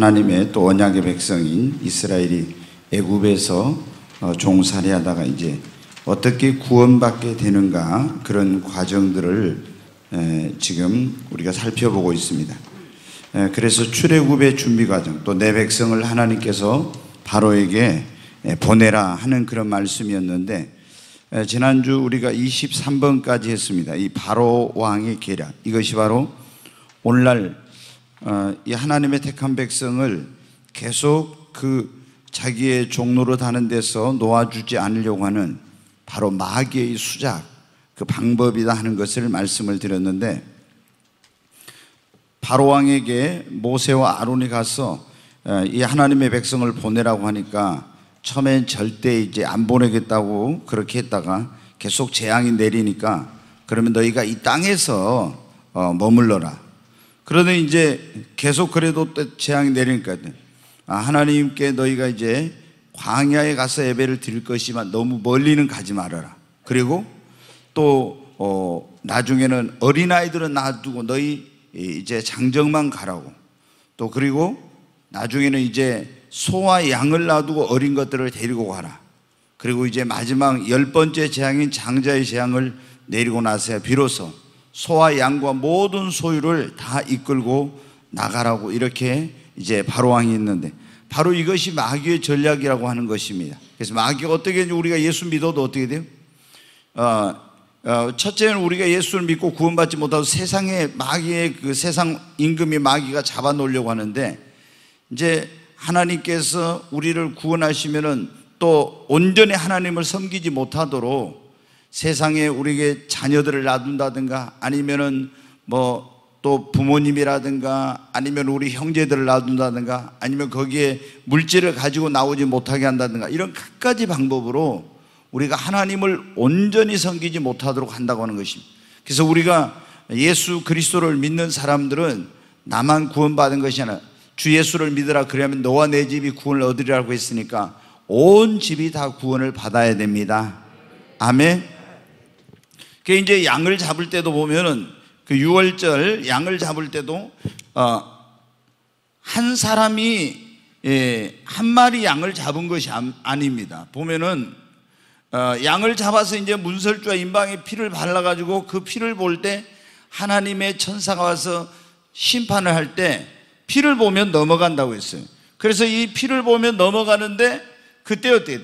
하나님의 또 언약의 백성인 이스라엘이 애굽에서 어, 종살이하다가 이제 어떻게 구원받게 되는가 그런 과정들을 지금 우리가 살펴보고 있습니다. 그래서 출애굽의 준비 과정 또 내 백성을 하나님께서 바로에게 보내라 하는 그런 말씀이었는데 지난주 우리가 23번까지 했습니다. 이 바로 왕의 계략 이것이 바로 오늘날 어, 이 하나님의 택한 백성을 계속 그 자기의 종로로 다는 데서 놓아주지 않으려고 하는 바로 마귀의 수작, 그 방법이다 하는 것을 말씀을 드렸는데 바로왕에게 모세와 아론이 가서 어, 이 하나님의 백성을 보내라고 하니까 처음엔 절대 이제 안 보내겠다고 그렇게 했다가 계속 재앙이 내리니까 그러면 너희가 이 땅에서 어, 머물러라. 그러더 이제 계속 그래도 또 재앙이 내리니까 아, 하나님께 너희가 이제 광야에 가서 예배를 드릴 것이지만 너무 멀리는 가지 말아라. 그리고 또 어, 나중에는 어린아이들은 놔두고 너희 이제 장정만 가라고. 또 그리고 나중에는 이제 소와 양을 놔두고 어린 것들을 데리고 가라. 그리고 이제 마지막 열 번째 재앙인 장자의 재앙을 내리고 나서야 비로소 소와 양과 모든 소유를 다 이끌고 나가라고 이렇게 이제 바로 왕이 있는데 바로 이것이 마귀의 전략이라고 하는 것입니다. 그래서 마귀가 어떻게 우리가 예수 믿어도 어떻게 돼요? 어, 어, 첫째는 우리가 예수를 믿고 구원받지 못하고 세상에 마귀의 그 세상 임금이 마귀가 잡아 놓으려고 하는데 이제 하나님께서 우리를 구원하시면은 또 온전히 하나님을 섬기지 못하도록 세상에 우리에게 자녀들을 놔둔다든가 아니면은 뭐 또 부모님이라든가 아니면 우리 형제들을 놔둔다든가 아니면 거기에 물질을 가지고 나오지 못하게 한다든가 이런 갖가지 방법으로 우리가 하나님을 온전히 섬기지 못하도록 한다고 하는 것입니다. 그래서 우리가 예수 그리스도를 믿는 사람들은 나만 구원받은 것이 아니라 주 예수를 믿으라 그러면 너와 내 집이 구원을 얻으리라고 했으니까 온 집이 다 구원을 받아야 됩니다. 아멘. 그 이제 양을 잡을 때도 보면은 그유월절 양을 잡을 때도 어한 사람이 예, 한 마리 양을 잡은 것이 아닙니다. 보면은 어 양을 잡아서 이제 문설주와 인방에 피를 발라 가지고 그 피를 볼 때 하나님의 천사가 와서 심판을 할 때 피를 보면 넘어간다고 했어요. 그래서 이 피를 보면 넘어가는데 그때 어떻요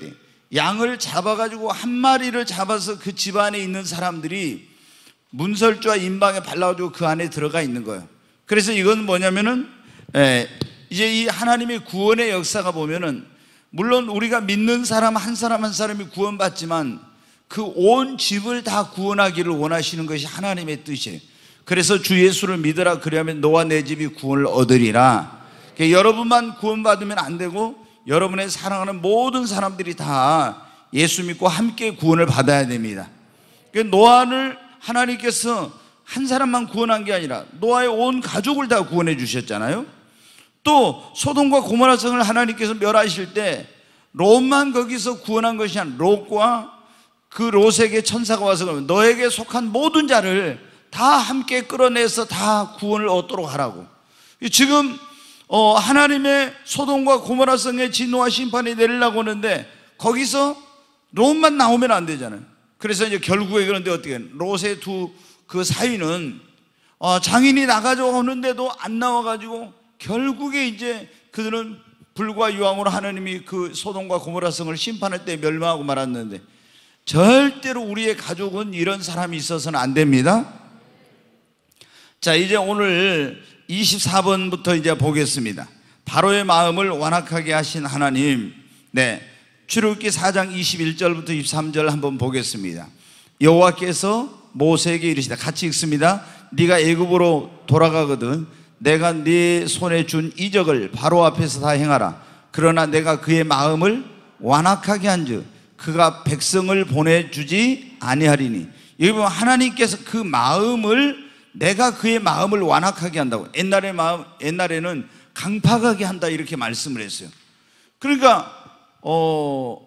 양을 잡아가지고 한 마리를 잡아서 그 집안에 있는 사람들이 문설주와 인방에 발라가지고 그 안에 들어가 있는 거예요. 그래서 이건 뭐냐면은 에, 예, 이제 이 하나님의 구원의 역사가 보면은 물론 우리가 믿는 사람 한 사람 한 사람이 구원받지만 그 온 집을 다 구원하기를 원하시는 것이 하나님의 뜻이에요. 그래서 주 예수를 믿으라 그리면 너와 내 집이 구원을 얻으리라. 그러니까 여러분만 구원받으면 안 되고 여러분의 사랑하는 모든 사람들이 다 예수 믿고 함께 구원을 받아야 됩니다. 그 노아를 하나님께서 한 사람만 구원한 게 아니라 노아의 온 가족을 다 구원해 주셨잖아요. 또 소돔과 고모라 성을 하나님께서 멸하실 때 롯만 거기서 구원한 것이 아니라 롯과 그 롯에게 천사가 와서 너에게 속한 모든 자를 다 함께 끌어내서 다 구원을 얻도록 하라고. 지금 어, 하나님의 소동과 고모라성의 진노와 심판이 내리려고 하는데 거기서 롯만 나오면 안 되잖아요. 그래서 이제 결국에 그런데 어떻게 롯의 두 그 사위는 어, 장인이 나가자오는데도안 나와가지고 결국에 이제 그들은 불과 유황으로 하나님이 그소동과 고모라성을 심판할 때 멸망하고 말았는데 절대로 우리의 가족은 이런 사람이 있어서는 안 됩니다. 자, 이제 오늘 24번부터 이제 보겠습니다. 바로의 마음을 완악하게 하신 하나님. 네. 출애굽기 4장 21절부터 23절 한번 보겠습니다. 여호와께서 모세에게 이르시다. 같이 읽습니다. 네가 애굽으로 돌아가거든 내가 네 손에 준 이적을 바로 앞에서 다 행하라. 그러나 내가 그의 마음을 완악하게 한즉 그가 백성을 보내 주지 아니하리니. 여러분 하나님께서 그 마음을 내가 그의 마음을 완악하게 한다고. 옛날에 마음, 옛날에는 강팍하게 한다 이렇게 말씀을 했어요. 그러니까 어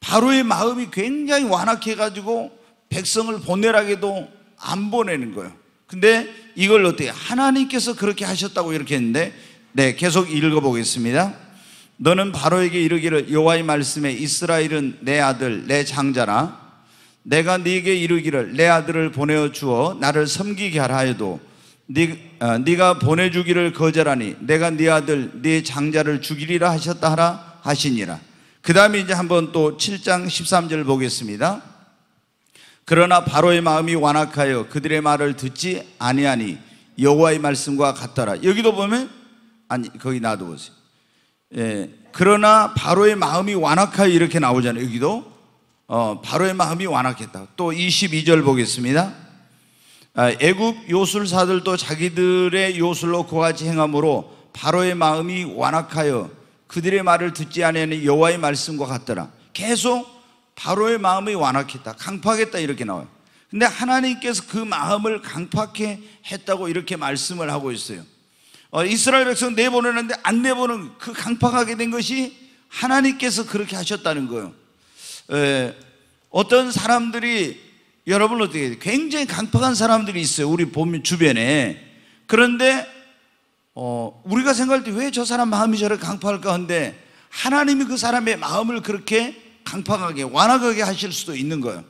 바로의 마음이 굉장히 완악해 가지고 백성을 보내라게도 안 보내는 거예요. 근데 이걸 어떻게 하나님께서 그렇게 하셨다고 이렇게 했는데 네, 계속 읽어 보겠습니다. 너는 바로에게 이르기를 여호와의 말씀에 이스라엘은 내 아들 내 장자라 내가 네게 이르기를 내 아들을 보내어 주어 나를 섬기게 하라 해도 네, 어, 네가 보내주기를 거절하니 내가 네 아들 네 장자를 죽이리라 하셨다 하라 하시니라 그 다음에 이제 한번 또 7장 13절 보겠습니다 그러나 바로의 마음이 완악하여 그들의 말을 듣지 아니하니 여호와의 말씀과 같더라 여기도 보면 아니 거기 놔두보세요 예, 그러나 바로의 마음이 완악하여 이렇게 나오잖아요 여기도 어, 바로의 마음이 완악했다. 또 22절 보겠습니다. 아, 애굽 요술사들도 자기들의 요술로 고같이 행함으로 바로의 마음이 완악하여 그들의 말을 듣지 아니 여호와의 말씀과 같더라. 계속 바로의 마음이 완악했다. 강파하다 이렇게 나와요. 근데 하나님께서 그 마음을 강팍해 했다고 이렇게 말씀을 하고 있어요. 어, 이스라엘 백성 내보내는데 안 내보는 그 강팍하게 된 것이 하나님께서 그렇게 하셨다는 거예요. 예, 어떤 사람들이 여러분 어떻게 굉장히 강팍한 사람들이 있어요. 우리 보면 주변에. 그런데 어, 우리가 생각할 때 왜 저 사람 마음이 저렇게 강팍할까 한데 하나님이 그 사람의 마음을 그렇게 강팍하게 완악하게 하실 수도 있는 거예요.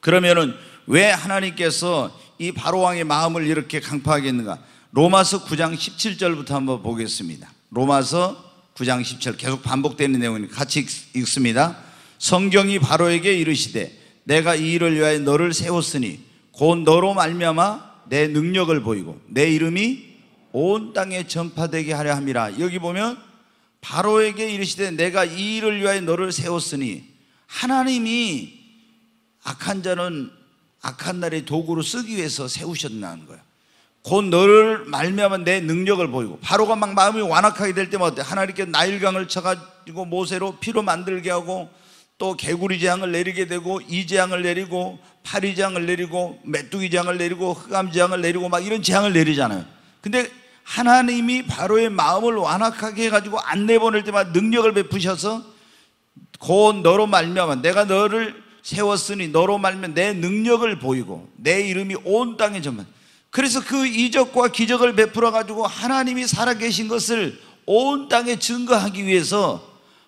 그러면은 왜 하나님께서 이 바로 왕의 마음을 이렇게 강팍하게 했는가? 로마서 9장 17절부터 한번 보겠습니다. 로마서 9장 17절 계속 반복되는 내용이니 같이 읽습니다. 성경이 바로에게 이르시되 내가 이 일을 위하여 너를 세웠으니 곧 너로 말미암아 내 능력을 보이고 내 이름이 온 땅에 전파되게 하려 함이라. 여기 보면 바로에게 이르시되 내가 이 일을 위하여 너를 세웠으니 하나님이 악한 자는 악한 날의 도구로 쓰기 위해서 세우셨다는 거야. 곧 너를 말미암아 내 능력을 보이고 바로가 막 마음이 완악하게 될 때마다 하나님께 나일강을 쳐가지고 모세로 피로 만들게 하고 또 개구리 재앙을 내리게 되고 이 재앙을 내리고 파리 재앙을 내리고 메뚜기 재앙을 내리고 흑암 재앙을 내리고 막 이런 재앙을 내리잖아요. 근데 하나님이 바로의 마음을 완악하게 해가지고 안 내보낼 때마다 능력을 베푸셔서 곧 너로 말미암아 내가 너를 세웠으니 너로 말면 내 능력을 보이고 내 이름이 온 땅에 전만. 그래서 그 이적과 기적을 베풀어 가지고 하나님이 살아계신 것을 온 땅에 증거하기 위해서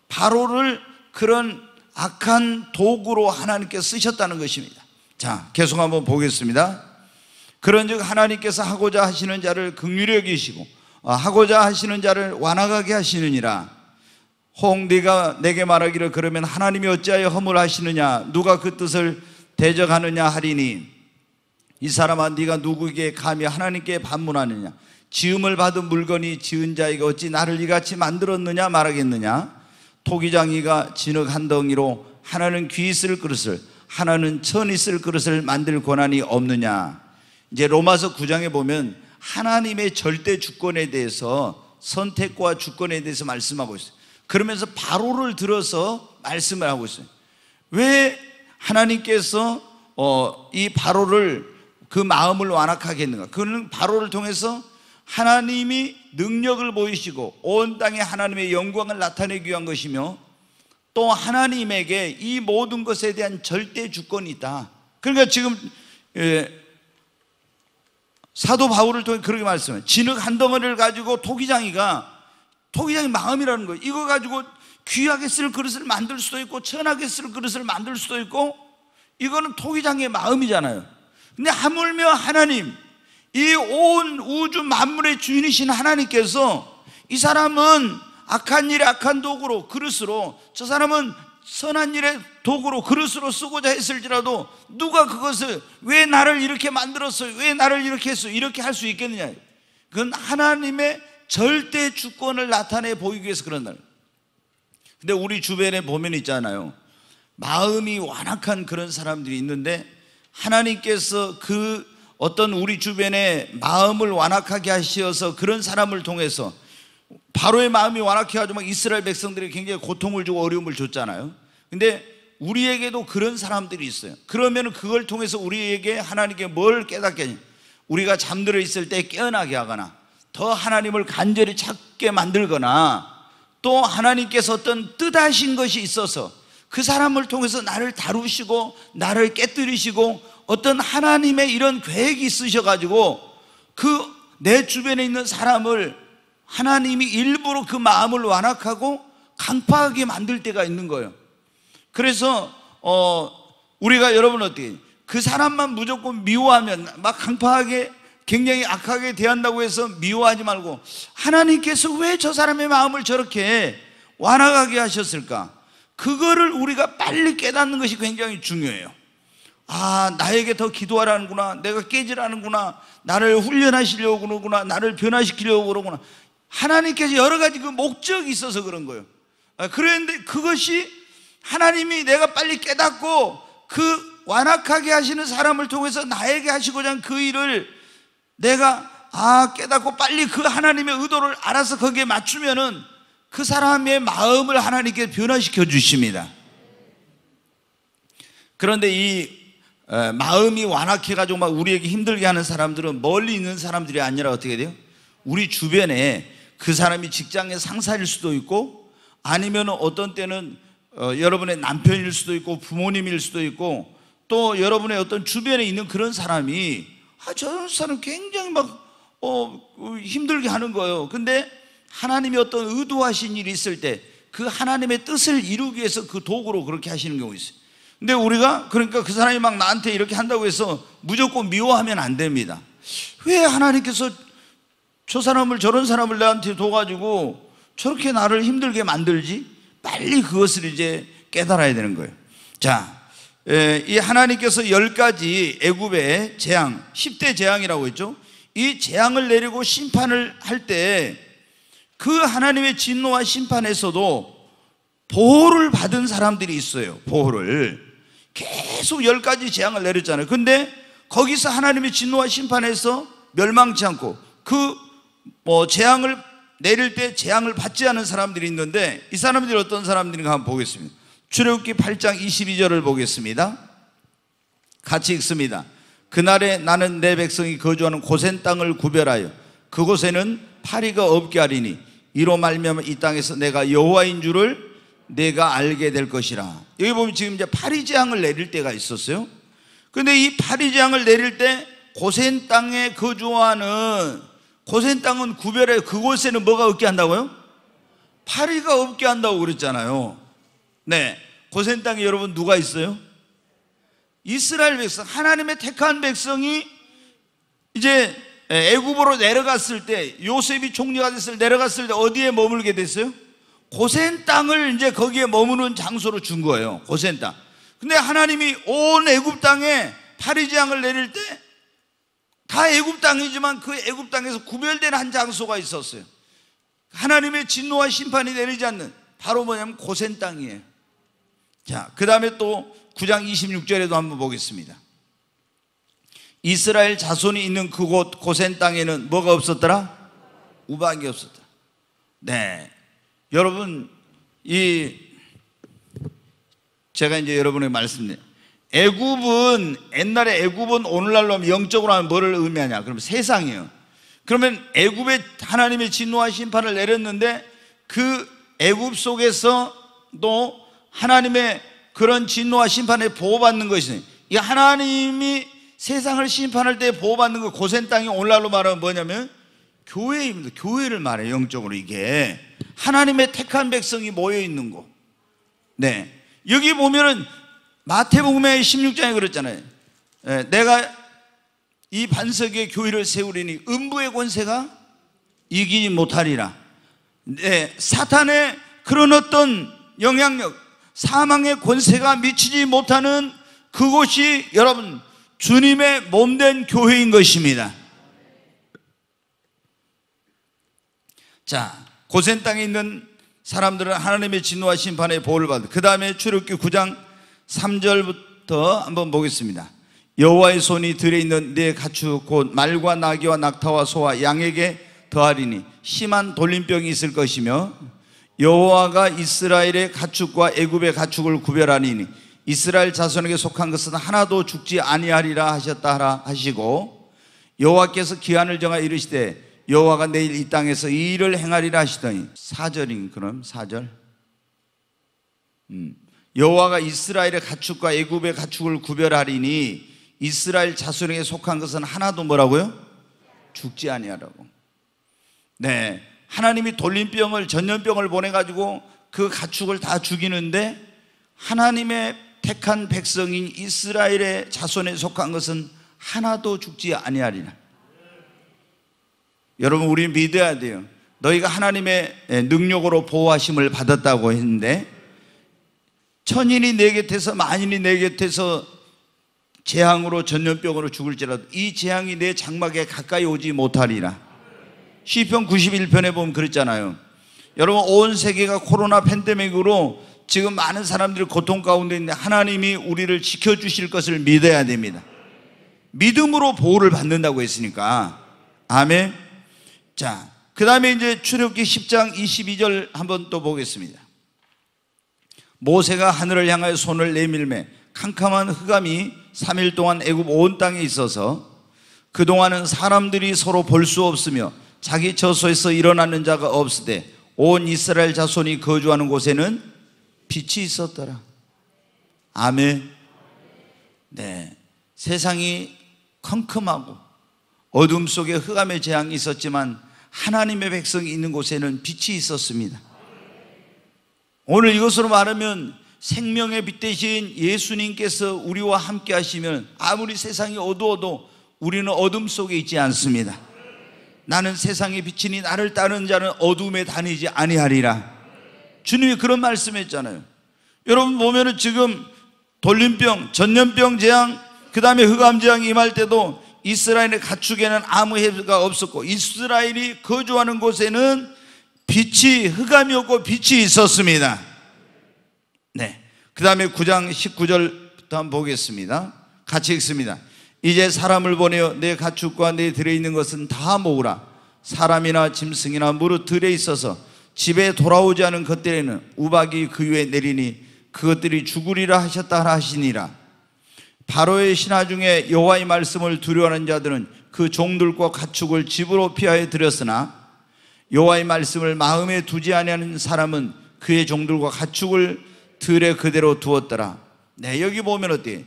바로를 그런 악한 도구로 하나님께 쓰셨다는 것입니다. 자, 계속 한번 보겠습니다. 그런즉 하나님께서 하고자 하시는 자를 긍휼히 여기시고 아, 하고자 하시는 자를 완악하게 하시느니라. 홍 네가 내게 말하기를 그러면 하나님이 어찌하여 허물하시느냐 누가 그 뜻을 대적하느냐 하리니 이 사람아 네가 누구에게 감히 하나님께 반문하느냐 지음을 받은 물건이 지은 자에게 어찌 나를 이같이 만들었느냐 말하겠느냐 토기장이가 진흙 한 덩이로 하나는 귀 있을 그릇을 하나는 천 있을 그릇을 만들 권한이 없느냐. 이제 로마서 9장에 보면 하나님의 절대 주권에 대해서 선택과 주권에 대해서 말씀하고 있어요. 그러면서 바로를 들어서 말씀을 하고 있어요. 왜 하나님께서 어, 이 바로를 그 마음을 완악하게 했는가? 그는 바로를 통해서 하나님이 능력을 보이시고 온 땅에 하나님의 영광을 나타내기 위한 것이며 또 하나님에게 이 모든 것에 대한 절대 주권이 다 그러니까 지금 예, 사도 바울을 통해 그렇게 말씀해 진흙 한 덩어리를 가지고 토기장이가 토기장이 마음이라는 거 이거 가지고 귀하게 쓸 그릇을 만들 수도 있고 천하게 쓸 그릇을 만들 수도 있고 이거는 토기장의 마음이잖아요. 근데 하물며 하나님 이온 우주 만물의 주인이신 하나님께서 이 사람은 악한 일에 악한 도구로 그릇으로 저 사람은 선한 일에 도구로 그릇으로 쓰고자 했을지라도 누가 그것을 왜 나를 이렇게 만들었어? 왜 나를 이렇게 했어? 이렇게 할 수 있겠느냐? 그건 하나님의 절대 주권을 나타내 보이기 위해서 그런 날. 근데 우리 주변에 보면 있잖아요. 마음이 완악한 그런 사람들이 있는데 하나님께서 그 어떤 우리 주변에 마음을 완악하게 하시어서 그런 사람을 통해서 바로의 마음이 완악해가지고 이스라엘 백성들이 굉장히 고통을 주고 어려움을 줬잖아요. 근데 우리에게도 그런 사람들이 있어요. 그러면 그걸 통해서 우리에게 하나님께 뭘 깨닫게 하냐. 우리가 잠들어 있을 때 깨어나게 하거나 더 하나님을 간절히 찾게 만들거나 또 하나님께서 어떤 뜻하신 것이 있어서 그 사람을 통해서 나를 다루시고 나를 깨뜨리시고 어떤 하나님의 이런 계획이 있으셔가지고 그 내 주변에 있는 사람을 하나님이 일부러 그 마음을 완악하고 강팍하게 만들 때가 있는 거예요. 그래서 어 우리가 여러분 어때? 그 사람만 무조건 미워하면 막 강팍하게 굉장히 악하게 대한다고 해서 미워하지 말고 하나님께서 왜 저 사람의 마음을 저렇게 완악하게 하셨을까? 그거를 우리가 빨리 깨닫는 것이 굉장히 중요해요. 아, 나에게 더 기도하라는구나. 내가 깨지라는구나. 나를 훈련하시려고 그러구나. 나를 변화시키려고 그러구나. 하나님께서 여러 가지 그 목적이 있어서 그런 거예요. 아, 그런데 그것이 하나님이 내가 빨리 깨닫고 그 완악하게 하시는 사람을 통해서 나에게 하시고자 한 그 일을 내가 아, 깨닫고 빨리 그 하나님의 의도를 알아서 거기에 맞추면은 그 사람의 마음을 하나님께 변화시켜 주십니다. 그런데 이 마음이 완악해가지고 막 우리에게 힘들게 하는 사람들은 멀리 있는 사람들이 아니라 어떻게 돼요? 우리 주변에 그 사람이 직장의 상사일 수도 있고 아니면 어떤 때는 어, 여러분의 남편일 수도 있고 부모님일 수도 있고 또 여러분의 어떤 주변에 있는 그런 사람이 아, 저 사람 굉장히 막 어, 힘들게 하는 거예요. 근데 하나님이 어떤 의도하신 일이 있을 때 그 하나님의 뜻을 이루기 위해서 그 도구로 그렇게 하시는 경우 있어요. 근데 우리가 그러니까 그 사람이 막 나한테 이렇게 한다고 해서 무조건 미워하면 안 됩니다. 왜 하나님께서 저 사람을 저런 사람을 나한테 둬가지고 저렇게 나를 힘들게 만들지? 빨리 그것을 이제 깨달아야 되는 거예요. 자, 이 하나님께서 열 가지 애굽의 재앙, 10대 재앙이라고 했죠. 이 재앙을 내리고 심판을 할 때 그 하나님의 진노와 심판에서도 보호를 받은 사람들이 있어요. 보호를. 계속 열 가지 재앙을 내렸잖아요. 근데 거기서 하나님의 진노와 심판에서 멸망치 않고 그 뭐 재앙을 내릴 때 재앙을 받지 않은 사람들이 있는데 이 사람들이 어떤 사람들인가 한번 보겠습니다. 출애굽기 8장 22절을 보겠습니다. 같이 읽습니다. 그날에 나는 내 백성이 거주하는 고센 땅을 구별하여 그곳에는 파리가 없게 하리니 이로 말미암아 이 땅에서 내가 여호와인 줄을 내가 알게 될 것이라. 여기 보면 지금 이제 파리지향을 내릴 때가 있었어요. 근데 이 파리지향을 내릴 때 고센 땅에 거주하는 그 고센 땅은 구별해 그곳에는 뭐가 없게 한다고요? 파리가 없게 한다고 그랬잖아요. 네. 고센 땅에 여러분 누가 있어요? 이스라엘 백성, 하나님의 택한 백성이 이제 애굽으로 내려갔을 때 요셉이 총리가 됐을 때 내려갔을 때 어디에 머물게 됐어요? 고센 땅을 이제 거기에 머무는 장소로 준 거예요. 고센 땅. 근데 하나님이 온 애굽 땅에 파리지향을 내릴 때 다 애굽 땅이지만 그 애굽 땅에서 구별된 한 장소가 있었어요. 하나님의 진노와 심판이 내리지 않는 바로 뭐냐면 고센 땅이에요. 자, 그다음에 또 9장 26절에도 한번 보겠습니다. 이스라엘 자손이 있는 그곳 고센 땅에는 뭐가 없었더라? 우박이 없었다. 네. 여러분 이 제가 이제 여러분에게 말씀드려요. 애굽은 옛날에 애굽은 오늘날로 하면 영적으로 하면 뭐를 의미하냐? 그러면 세상이에요. 그러면 애굽에 하나님의 진노와 심판을 내렸는데 그 애굽 속에서도 하나님의 그런 진노와 심판에 보호받는 것이 이 하나님이 세상을 심판할 때 보호받는 그 고센 땅이 오늘날로 말하면 뭐냐면 교회입니다. 교회를 말해 영적으로 이게 하나님의 택한 백성이 모여 있는 곳. 네. 여기 보면은 마태복음의 16장에 그랬잖아요. 네. 내가 이 반석에 교회를 세우리니 음부의 권세가 이기지 못하리라. 네. 사탄의 그런 어떤 영향력, 사망의 권세가 미치지 못하는 그곳이 여러분 주님의 몸된 교회인 것입니다. 자, 고센 땅에 있는 사람들은 하나님의 진노와 심판에 보호를 받은 그 다음에 출굽기 9장 3절부터 한번 보겠습니다 여호와의 손이 들에 있는 내 가축 곧 말과 나귀와 낙타와 소와 양에게 더하리니 심한 돌림병이 있을 것이며 여호와가 이스라엘의 가축과 애굽의 가축을 구별하니니 이스라엘 자손에게 속한 것은 하나도 죽지 아니하리라 하셨다 하라 하시고 여호와께서 기한을 정하 이르시되 여호와가 내일 이 땅에서 이 일을 행하리라 하시더니 4절인 그럼 4절 음. 여호와가 이스라엘의 가축과 애굽의 가축을 구별하리니 이스라엘 자손에게 속한 것은 하나도 뭐라고요? 죽지 아니하라고. 네. 하나님이 돌림병을 전염병을 보내 가지고 그 가축을 다 죽이는데 하나님의 택한 백성인 이스라엘의 자손에 속한 것은 하나도 죽지 아니하리라. 여러분 우리 믿어야 돼요. 너희가 하나님의 능력으로 보호하심을 받았다고 했는데 천인이 내 곁에서 만인이 내 곁에서 재앙으로 전염병으로 죽을지라도 이 재앙이 내 장막에 가까이 오지 못하리라. 시편 91편에 보면 그랬잖아요. 여러분 온 세계가 코로나 팬데믹으로 지금 많은 사람들이 고통 가운데 있는데 하나님이 우리를 지켜 주실 것을 믿어야 됩니다. 믿음으로 보호를 받는다고 했으니까 아멘. 자, 그 다음에 이제 출애굽기 10장 22절 한번 또 보겠습니다. 모세가 하늘을 향하여 손을 내밀매 캄캄한 흑암이 3일 동안 애굽 온 땅에 있어서 그동안은 사람들이 서로 볼 수 없으며 자기 처소에서 일어나는 자가 없으되 온 이스라엘 자손이 거주하는 곳에는 빛이 있었더라. 아멘. 네. 세상이 컴컴하고 어둠 속에 흑암의 재앙이 있었지만 하나님의 백성이 있는 곳에는 빛이 있었습니다. 오늘 이것으로 말하면 생명의 빛 대신 예수님께서 우리와 함께 하시면 아무리 세상이 어두워도 우리는 어둠 속에 있지 않습니다. 나는 세상의 빛이니 나를 따르는 자는 어둠에 다니지 아니하리라. 주님이 그런 말씀했잖아요. 여러분 보면은 지금 돌림병, 전염병 재앙, 그 다음에 흑암 재앙 임할 때도 이스라엘의 가축에는 아무 해가 없었고 이스라엘이 거주하는 곳에는 빛이 흑암이 없고 빛이 있었습니다. 네. 그다음에 9장 19절부터 한번 보겠습니다. 같이 읽습니다. 이제 사람을 보내어 내 가축과 내 들에 있는 것은 다 모으라. 사람이나 짐승이나 무릇 들에 있어서 집에 돌아오지 않은 것들에는 우박이 그 위에 내리니 그것들이 죽으리라 하셨다 하시니라. 바로의 신하 중에 여호와의 말씀을 두려워하는 자들은 그 종들과 가축을 집으로 피하여 들였으나 여호와의 말씀을 마음에 두지 아니하는 사람은 그의 종들과 가축을 들에 그대로 두었더라. 네, 여기 보면 어때?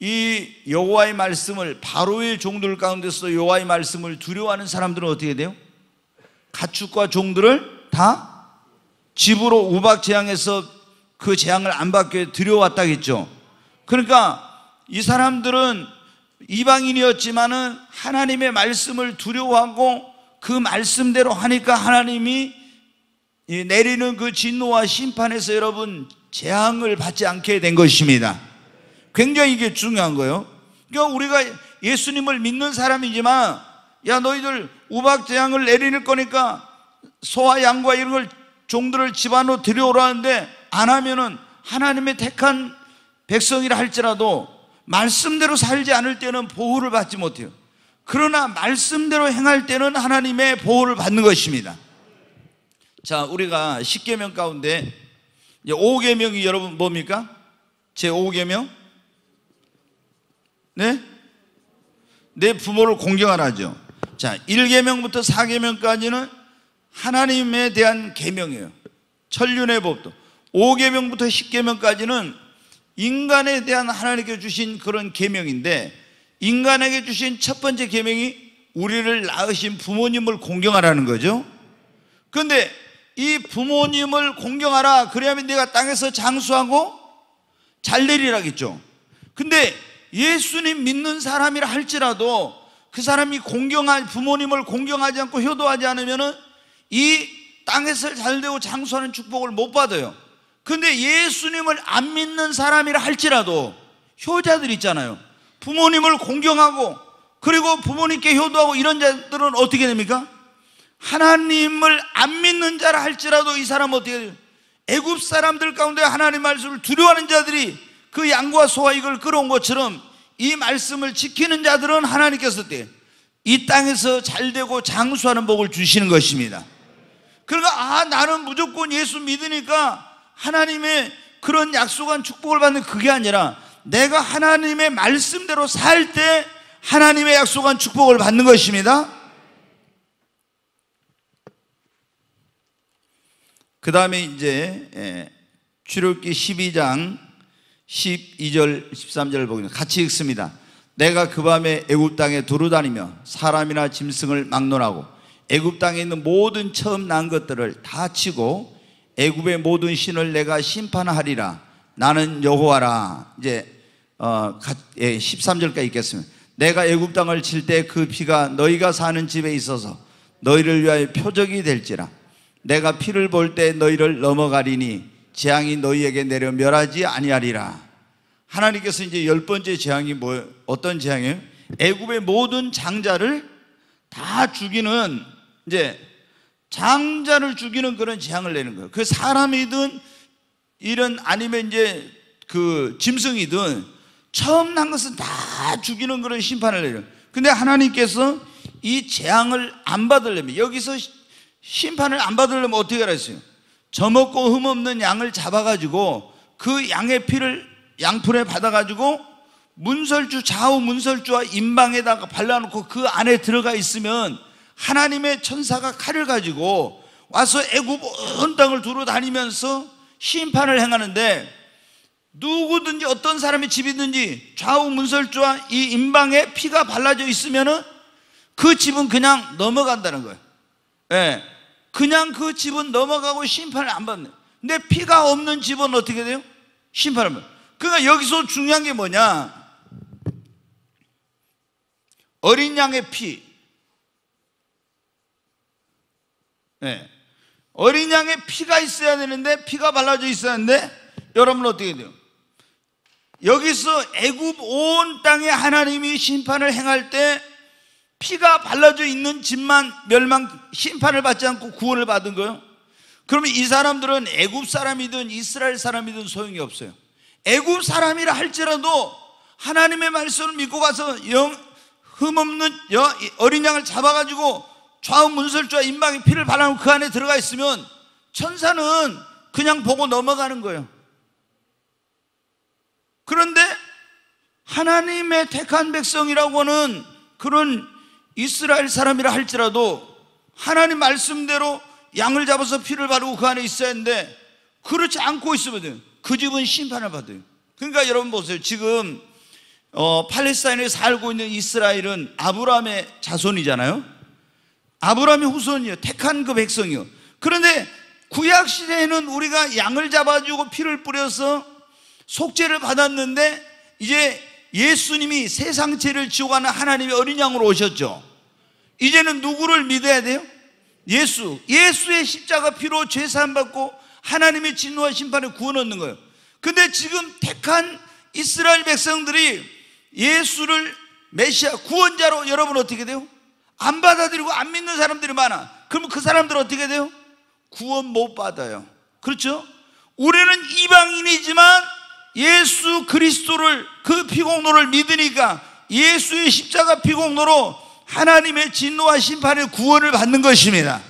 이 여호와의 말씀을 바로의 종들 가운데서 여호와의 말씀을 두려워하는 사람들은 어떻게 돼요? 가축과 종들을 다 집으로 우박 재앙에서 그 재앙을 안 받게 들여왔다겠죠. 그러니까 이 사람들은 이방인이었지만은 하나님의 말씀을 두려워하고 그 말씀대로 하니까 하나님이 내리는 그 진노와 심판에서 여러분 재앙을 받지 않게 된 것입니다. 굉장히 이게 중요한 거예요. 그러니까 우리가 예수님을 믿는 사람이지만 야 너희들 우박 재앙을 내리는 거니까 소와 양과 이런 걸 종들을 집안으로 들여오라는데 안 하면은 하나님의 택한 백성이라 할지라도 말씀대로 살지 않을 때는 보호를 받지 못해요. 그러나 말씀대로 행할 때는 하나님의 보호를 받는 것입니다. 자, 우리가 10계명 가운데 5개명이 여러분 뭡니까? 제5개명 네? 내 부모를 공경하라죠. 자, 1개명부터4개명까지는 하나님에 대한 계명이에요. 천륜의 법도. 5개명부터 10계명까지는 인간에 대한 하나님께 주신 그런 계명인데 인간에게 주신 첫 번째 계명이 우리를 낳으신 부모님을 공경하라는 거죠. 근데 이 부모님을 공경하라. 그래야만 내가 땅에서 장수하고 잘 내리라겠죠. 근데 예수님 믿는 사람이라 할지라도 그 사람이 공경한 부모님을 공경하지 않고 효도하지 않으면은 이 땅에서 잘 되고 장수하는 축복을 못 받아요. 근데 예수님을 안 믿는 사람이라 할지라도 효자들 있잖아요. 부모님을 공경하고 그리고 부모님께 효도하고 이런 자들은 어떻게 됩니까? 하나님을 안 믿는 자라 할지라도 이 사람 어떻게 돼요? 애굽 사람들 가운데 하나님 말씀을 두려워하는 자들이 그 양과 소와 이걸 끌어온 것처럼 이 말씀을 지키는 자들은 하나님께서 때 이 땅에서 잘 되고 장수하는 복을 주시는 것입니다. 그러니까 아 나는 무조건 예수 믿으니까 하나님의 그런 약속한 축복을 받는 그게 아니라 내가 하나님의 말씀대로 살 때 하나님의 약속한 축복을 받는 것입니다. 그 다음에 이제 예, 출굽기 12장 12절 13절을 보면 같이 읽습니다. 내가 그 밤에 애굽 땅에 두루다니며 사람이나 짐승을 막론하고 애굽 땅에 있는 모든 처음 난 것들을 다 치고 애굽의 모든 신을 내가 심판하리라 나는 여호와라 이제 어, 13절까지 예, 읽겠습니다 내가 애굽 땅을 칠 때 그 피가 너희가 사는 집에 있어서 너희를 위하여 표적이 될지라 내가 피를 볼 때 너희를 넘어가리니 재앙이 너희에게 내려 멸하지 아니하리라 하나님께서 이제 열 번째 재앙이 뭐 어떤 재앙이에요? 애굽의 모든 장자를 다 죽이는 이제 장자를 죽이는 그런 재앙을 내는 거예요. 그 사람이든 이런 아니면 이제 그 짐승이든 처음 난 것은 다 죽이는 그런 심판을 내려. 근데 하나님께서 이 재앙을 안 받으려면 여기서 심판을 안 받으려면 어떻게 하랬어요? 저먹고 흠없는 양을 잡아가지고 그 양의 피를 양풀에 받아가지고 문설주 좌우 문설주와 임방에다가 발라놓고 그 안에 들어가 있으면 하나님의 천사가 칼을 가지고 와서 애굽 온 땅을 두루 다니면서 심판을 행하는데 누구든지 어떤 사람이집이는지 좌우 문설주와 이 인방에 피가 발라져 있으면그 집은 그냥 넘어간다는 거예요. 예. 그냥 그 집은 넘어가고 심판을 안 받는. 근데 피가 없는 집은 어떻게 돼요? 심판을 받는. 그러니까 여기서 중요한 게 뭐냐? 어린 양의 피, 네. 어린 양의 피가 있어야 되는데 피가 발라져 있었는데 어야 여러분 어떻게 돼요? 여기서 애굽 온 땅에 하나님이 심판을 행할 때 피가 발라져 있는 집만 멸망 심판을 받지 않고 구원을 받은 거예요. 그러면 이 사람들은 애굽 사람이든 이스라엘 사람이든 소용이 없어요. 애굽 사람이라 할지라도 하나님의 말씀을 믿고 가서 영 흠없는 어린 양을 잡아가지고 좌우 문설주와 인방이 피를 바라면 그 안에 들어가 있으면 천사는 그냥 보고 넘어가는 거예요. 그런데 하나님의 택한 백성이라고는 그런 이스라엘 사람이라 할지라도 하나님 말씀대로 양을 잡아서 피를 바르고 그 안에 있어야 하는데 그렇지 않고 있으면 그 집은 심판을 받아요. 그러니까 여러분 보세요. 지금 어, 팔레스타인에 살고 있는 이스라엘은 아브라함의 자손이잖아요. 아브라함의 후손이요. 택한 그 백성이요. 그런데 구약시대에는 우리가 양을 잡아주고 피를 뿌려서 속죄를 받았는데 이제 예수님이 세상 죄를 지옥하는 하나님의 어린 양으로 오셨죠. 이제는 누구를 믿어야 돼요? 예수. 예수의 십자가 피로 죄 사함 받고 하나님의 진노와 심판에 구원 얻는 거예요. 근데 지금 택한 이스라엘 백성들이 예수를 메시아 구원자로 여러분 어떻게 돼요? 안 받아들이고 안 믿는 사람들이 많아. 그러면 그 사람들 어떻게 돼요? 구원 못 받아요. 그렇죠? 우리는 이방인이지만 예수 그리스도를 그 피공로를 믿으니까 예수의 십자가 피공로로 하나님의 진노와 심판의 구원을 받는 것입니다.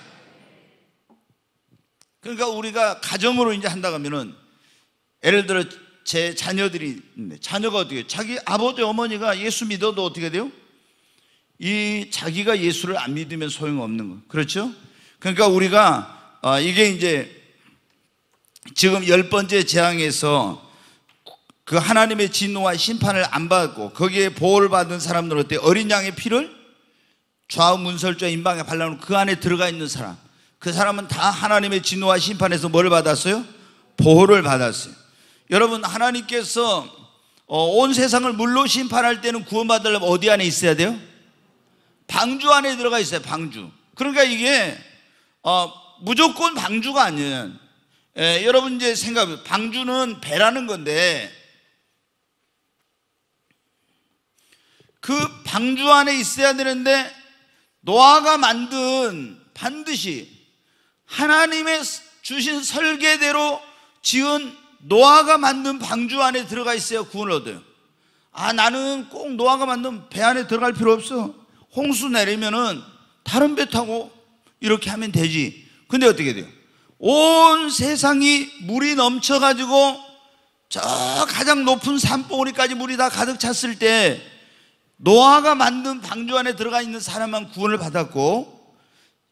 그러니까 우리가 가정으로 이제 한다 고 하면은 예를 들어 제 자녀들이 있는데 자녀가 어떻게 해요? 자기 아버지 어머니가 예수 믿어도 어떻게 돼요? 이 자기가 예수를 안 믿으면 소용없는 거. 그렇죠? 그러니까 우리가 아, 이게 이제 지금 열 번째 재앙에서 그 하나님의 진노와 심판을 안 받고 거기에 보호를 받은 사람들 어때? 어린 양의 피를 좌우문설자 인방에 발라놓은 그 안에 들어가 있는 사람. 그 사람은 다 하나님의 진노와 심판에서 뭘 받았어요? 보호를 받았어요. 여러분, 하나님께서 어, 온 세상을 물로 심판할 때는 구원받으려면 어디 안에 있어야 돼요? 방주 안에 들어가 있어요. 방주. 그러니까 이게 어, 무조건 방주가 아니에요. 예, 여러분 이제 생각 해요 방주는 배라는 건데 그 방주 안에 있어야 되는데 노아가 만든 반드시 하나님의 주신 설계대로 지은 노아가 만든 방주 안에 들어가 있어야 구원을 얻어요. 아, 나는 꼭 노아가 만든 배 안에 들어갈 필요 없어. 홍수 내리면은 다른 배 타고 이렇게 하면 되지. 근데 어떻게 돼요? 온 세상이 물이 넘쳐가지고 저 가장 높은 산봉우리까지 물이 다 가득 찼을 때 노아가 만든 방주 안에 들어가 있는 사람만 구원을 받았고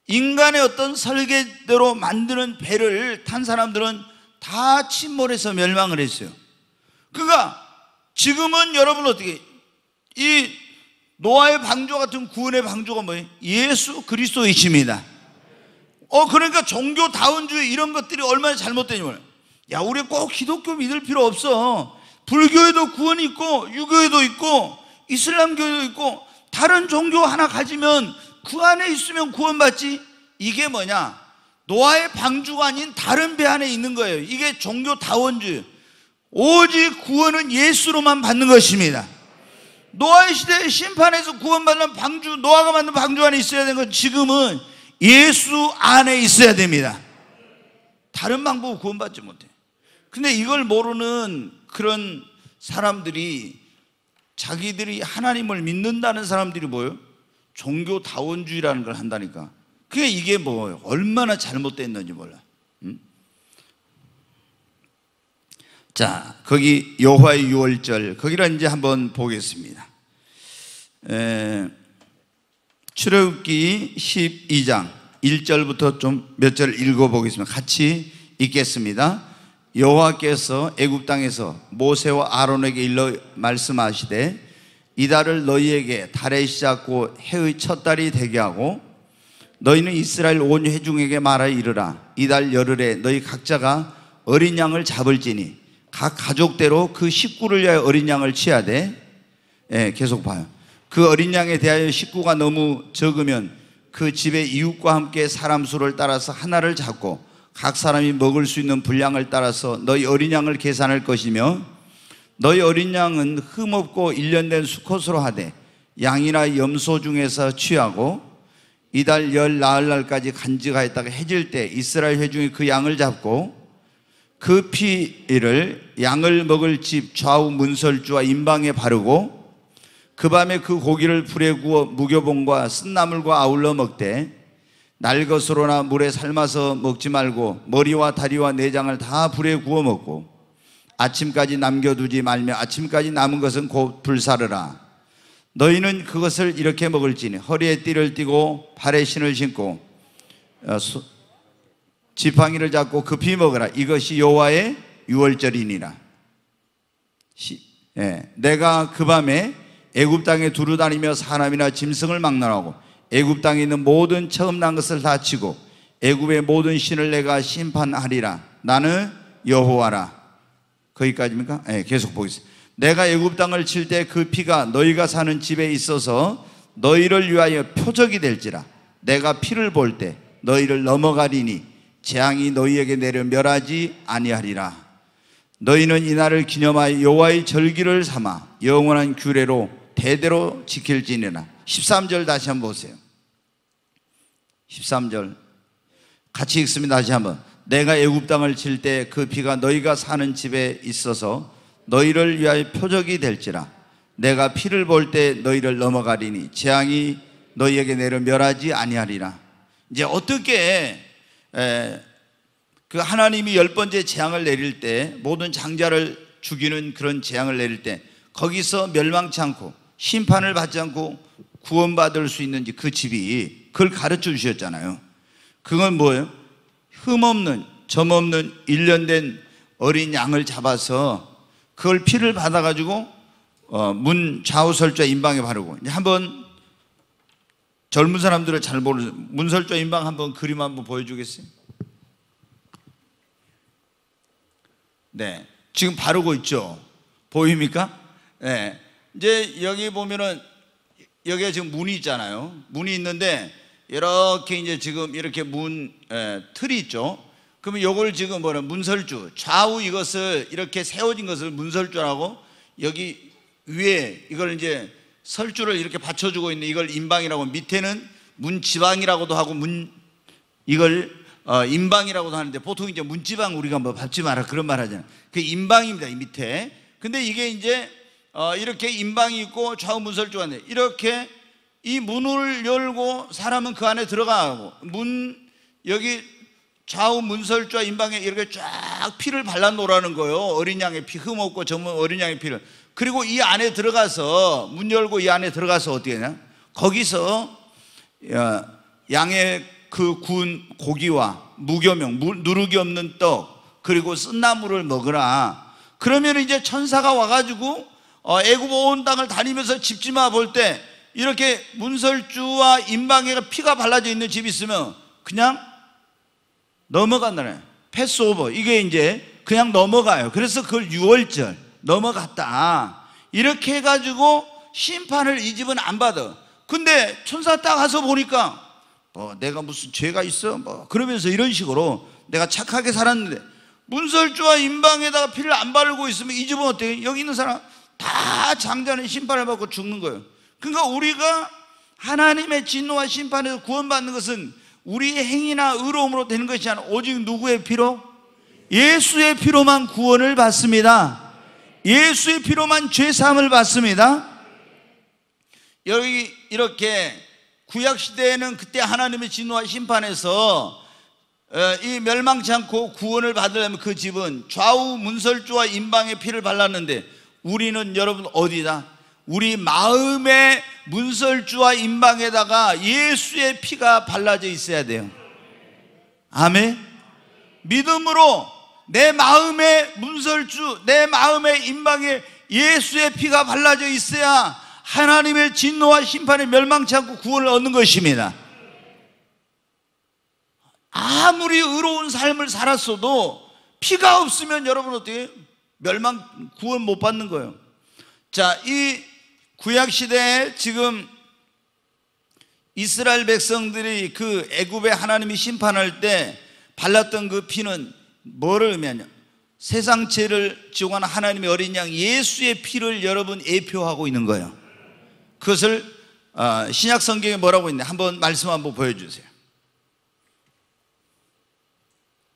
인간의 어떤 설계대로 만드는 배를 탄 사람들은 다 침몰해서 멸망을 했어요. 그러니까 지금은 여러분 어떻게 이 노아의 방조 같은 구원의 방조가 뭐예요? 예수 그리스도이십니다. 어 그러니까 종교다운주의 이런 것들이 얼마나 잘못되니 몰야 우리 꼭 기독교 믿을 필요 없어. 불교에도 구원이 있고 유교에도 있고 이슬람교에도 있고 다른 종교 하나 가지면 그 안에 있으면 구원받지. 이게 뭐냐? 노아의 방주가 아닌 다른 배 안에 있는 거예요. 이게 종교다원주의. 오직 구원은 예수로만 받는 것입니다. 노아의 시대의 심판에서 구원받는 방주, 노아가 만든 방주 안에 있어야 되는 건 지금은 예수 안에 있어야 됩니다. 다른 방법으로 구원받지 못해. 근데 이걸 모르는 그런 사람들이 자기들이 하나님을 믿는다는 사람들이 뭐예요? 종교다원주의라는 걸 한다니까. 그게 이게 뭐 얼마나 잘못됐는지 몰라. 자, 거기 여호와의 유월절 거기를 이제 한번 보겠습니다. 출애굽기 12장 1절부터 좀 몇 절 읽어 보겠습니다. 같이 읽겠습니다. 여호와께서 애굽 땅에서 모세와 아론에게 일러 말씀하시되 이달을 너희에게 달의 시작고 해의 첫 달이 되게 하고 너희는 이스라엘 온 회중에게 말하여 이르라 이달 열흘에 너희 각자가 어린 양을 잡을지니 각 가족대로 그 식구를 위하여 어린 양을 취하되 예, 계속 봐요. 그 어린 양에 대하여 식구가 너무 적으면 그 집의 이웃과 함께 사람 수를 따라서 하나를 잡고 각 사람이 먹을 수 있는 분량을 따라서 너희 어린 양을 계산할 것이며 너희 어린 양은 흠없고 일련된 수컷으로 하되 양이나 염소 중에서 취하고 이달 열 나흘 날까지 간직하였다가 해질 때 이스라엘 회중이 그 양을 잡고 그 피를 양을 먹을 집 좌우 문설주와 임방에 바르고 그 밤에 그 고기를 불에 구워 무교봉과 쓴나물과 아울러 먹되 날것으로나 물에 삶아서 먹지 말고 머리와 다리와 내장을 다 불에 구워 먹고 아침까지 남겨두지 말며 아침까지 남은 것은 곧 불사르라 너희는 그것을 이렇게 먹을지니 허리에 띠를 띠고 발에 신을 신고 어, 지팡이를 잡고 급히 그 먹으라. 이것이 여호와의 유월절이니라. 예, 내가 그 밤에 애굽 땅에 두루 다니며 사람이나 짐승을 막론하고 애굽 땅에 있는 모든 처음 난 것을 다치고 애굽의 모든 신을 내가 심판하리라. 나는 여호와라. 거기까지입니까? 예, 계속 보겠습니다. 내가 애굽 땅을 칠 때 그 피가 너희가 사는 집에 있어서 너희를 위하여 표적이 될지라. 내가 피를 볼 때 너희를 넘어가리니 재앙이 너희에게 내려 멸하지 아니하리라. 너희는 이날을 기념하여 여호와의 절기를 삼아 영원한 규례로 대대로 지킬지니라. 13절 다시 한번 보세요. 13절 같이 읽습니다. 다시 한번. 내가 애굽 땅을 칠 때 그 피가 너희가 사는 집에 있어서 너희를 위하여 표적이 될지라. 내가 피를 볼 때 너희를 넘어가리니 재앙이 너희에게 내려 멸하지 아니하리라. 이제 어떻게 예. 그 하나님이 열 번째 재앙을 내릴 때 모든 장자를 죽이는 그런 재앙을 내릴 때 거기서 멸망치 않고 심판을 받지 않고 구원받을 수 있는지 그 집이 그걸 가르쳐 주셨잖아요. 그건 뭐예요? 흠없는 점없는 일련된 어린 양을 잡아서 그걸 피를 받아가지고 어, 문 좌우설자 임방에 바르고 한번 젊은 사람들을 잘모르죠 문설조 인방 한번 그림 한번 보여주겠어요? 네, 지금 바르고 있죠. 보입니까? 네, 이제 여기 보면은 여기에 지금 문이 있잖아요. 문이 있는데 이렇게 이제 지금 이렇게 문 에, 예, 틀이 있죠. 그러면 이걸 지금 뭐냐 문설주 좌우 이것을 이렇게 세워진 것을 문설주라고 여기 위에 이걸 이제 설주를 이렇게 받쳐주고 있는 이걸 인방이라고 밑에는 문지방이라고도 하고 문 이걸 어, 인방이라고도 하는데 보통 이제 문지방 우리가 뭐 받지 마라 그런 말 하잖아요. 그 인방입니다 이 밑에. 근데 이게 이제 어, 이렇게 인방이 있고 좌우 문설주가 있네. 이렇게 이 문을 열고 사람은 그 안에 들어가고 문 여기 좌우 문설주와 인방에 이렇게 쫙 피를 발라 놓으라는 거예요. 어린 양의 피 흠없고 저은 어린 양의 피를. 그리고 이 안에 들어가서 문 열고 이 안에 들어가서 어떻게 하냐? 거기서 양의 그 구운 고기와 무교명 누룩이 없는 떡 그리고 쓴나물을 먹으라. 그러면 이제 천사가 와가지고 어, 애굽 온 땅을 다니면서 집지마 볼 때 이렇게 문설주와 임방에가 피가 발라져 있는 집이 있으면 그냥 넘어간다네. 패스오버 이게 이제 그냥 넘어가요. 그래서 그걸 유월절 넘어갔다. 이렇게 해가지고 심판을 이 집은 안 받아. 근데 천사 딱 가서 보니까 뭐 내가 무슨 죄가 있어? 뭐 그러면서 이런 식으로 내가 착하게 살았는데 문설주와 임방에다가 피를 안 바르고 있으면 이 집은 어때요? 여기 있는 사람 다 장자는 심판을 받고 죽는 거예요. 그러니까 우리가 하나님의 진노와 심판에서 구원받는 것은 우리의 행위나 의로움으로 되는 것이 아니라 오직 누구의 피로? 예수의 피로만 구원을 받습니다. 예수의 피로만 죄 사함을 받습니다. 여기 이렇게 구약 시대에는 그때 하나님의 진노와 심판에서 어, 이 멸망치 않고 구원을 받으려면 그 집은 좌우 문설주와 인방의 피를 발랐는데 우리는 여러분 어디다? 우리 마음의 문설주와 인방에다가 예수의 피가 발라져 있어야 돼요. 아멘. 믿음으로 내 마음의 문설주, 내 마음의 임방에 예수의 피가 발라져 있어야 하나님의 진노와 심판에 멸망치 않고 구원을 얻는 것입니다. 아무리 의로운 삶을 살았어도 피가 없으면 여러분 어떻게 멸망 구원 못 받는 거예요. 자, 이 구약 시대에 지금 이스라엘 백성들이 그 애굽의 하나님이 심판할 때 발랐던 그 피는 뭐를 의미하냐? 세상 죄를 지원한 하나님의 어린 양 예수의 피를 여러분 예표하고 있는 거예요. 그것을 아, 신약 성경에 뭐라고 있냐? 한번 말씀 한번 보여주세요.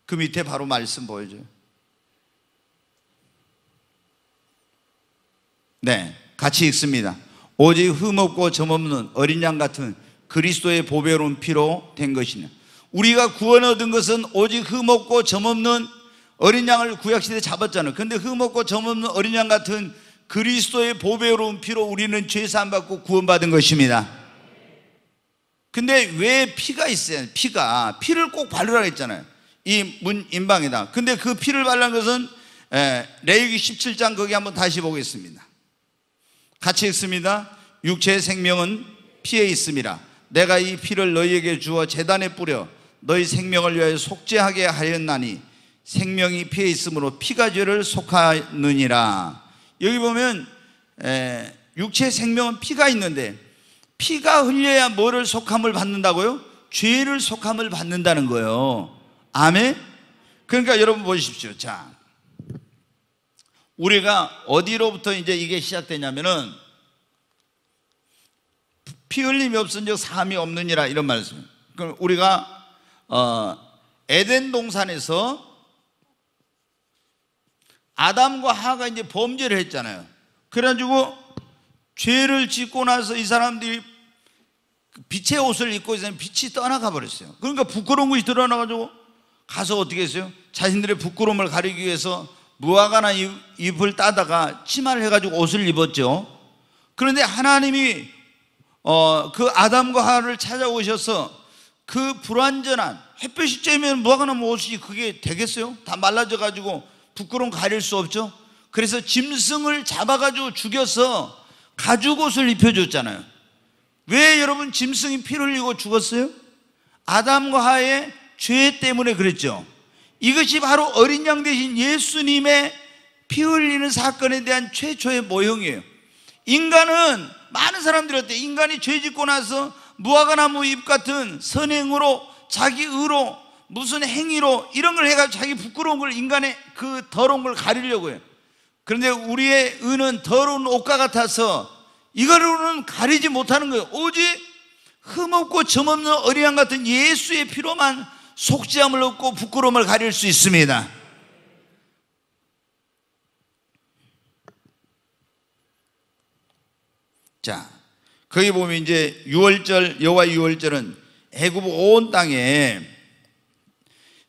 그 밑에 바로 말씀 보여줘요. 네, 같이 읽습니다. 오직 흠없고 점없는 어린 양 같은 그리스도의 보배로운 피로 된 것이냐. 우리가 구원 얻은 것은 오직 흠없고 점없는 어린 양을 구약시대에 잡았잖아요. 근데 흠없고 점없는 어린 양 같은 그리스도의 보배로운 피로 우리는 죄사안 받고 구원받은 것입니다. 근데 왜 피가 있어요? 피가. 피를 꼭 바르라 고 했잖아요. 이 문, 인방이다 근데 그 피를 발란 것은 예, 레위기 17장 거기 한번 다시 보겠습니다. 같이 읽습니다. 육체의 생명은 피에 있습니다 내가 이 피를 너희에게 주어 재단에 뿌려 너희 생명을 위하여 속죄하게 하였나니 생명이 피에 있으므로 피가 죄를 속하느니라. 여기 보면 육체 생명은 피가 있는데 피가 흘려야 뭐를 속함을 받는다고요? 죄를 속함을 받는다는 거예요. 아멘. 그러니까 여러분 보십시오. 자. 우리가 어디로부터 이제 이게 시작되냐면은 피 흘림이 없은 즉 사함이 없느니라 이런 말씀. 그럼 우리가 어, 에덴 동산에서 아담과 하가 이제 범죄를 했잖아요. 그래가지고 죄를 짓고 나서 이 사람들이 빛의 옷을 입고 있으면 빛이 떠나가 버렸어요. 그러니까 부끄러운 것이 드러나가지고 가서 어떻게 했어요? 자신들의 부끄러움을 가리기 위해서 무화과나 잎을 따다가 치마를 해가지고 옷을 입었죠. 그런데 하나님이 어, 그 아담과 하를 찾아오셔서 그 불완전한 햇볕이 쬐면 뭐가 나면 옷이 그게 되겠어요? 다 말라져 가지고 부끄러움 가릴 수 없죠. 그래서 짐승을 잡아 가지고 죽여서 가죽 옷을 입혀 줬잖아요. 왜 여러분 짐승이 피를 흘리고 죽었어요? 아담과 하의 죄 때문에 그랬죠. 이것이 바로 어린 양 대신 예수님의 피 흘리는 사건에 대한 최초의 모형이에요. 인간은 많은 사람들한테 인간이 죄 짓고 나서 무화과나무 잎 같은 선행으로 자기 의로 무슨 행위로 이런 걸 해가지고 자기 부끄러운 걸 인간의 그 더러운 걸 가리려고 해요 그런데 우리의 의는 더러운 옷과 같아서 이거로는 가리지 못하는 거예요 오직 흠없고 점없는 어리양 같은 예수의 피로만 속지함을 얻고 부끄러움을 가릴 수 있습니다 자 거기 보면 이제 유월절 여호와 유월절은 애굽 온 땅에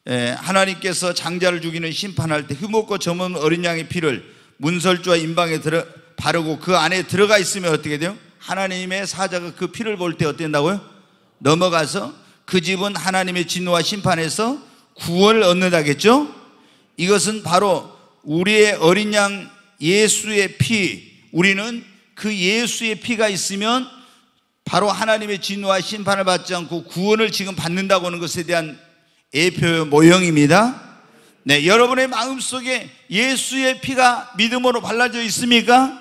하나님께서 장자를 죽이는 심판할 때 흠없고 점은 어린 양의 피를 문설주와 임방에 들어 바르고 그 안에 들어가 있으면 어떻게 돼요? 하나님의 사자가 그 피를 볼 때어땠게다고요 넘어가서 그 집은 하나님의 진노와 심판에서 구원을 얻는다겠죠? 이것은 바로 우리의 어린 양 예수의 피 우리는 그 예수의 피가 있으면 바로 하나님의 진노와 심판을 받지 않고 구원을 지금 받는다고 하는 것에 대한 예표 의 모형입니다. 네, 여러분의 마음속에 예수의 피가 믿음으로 발라져 있습니까?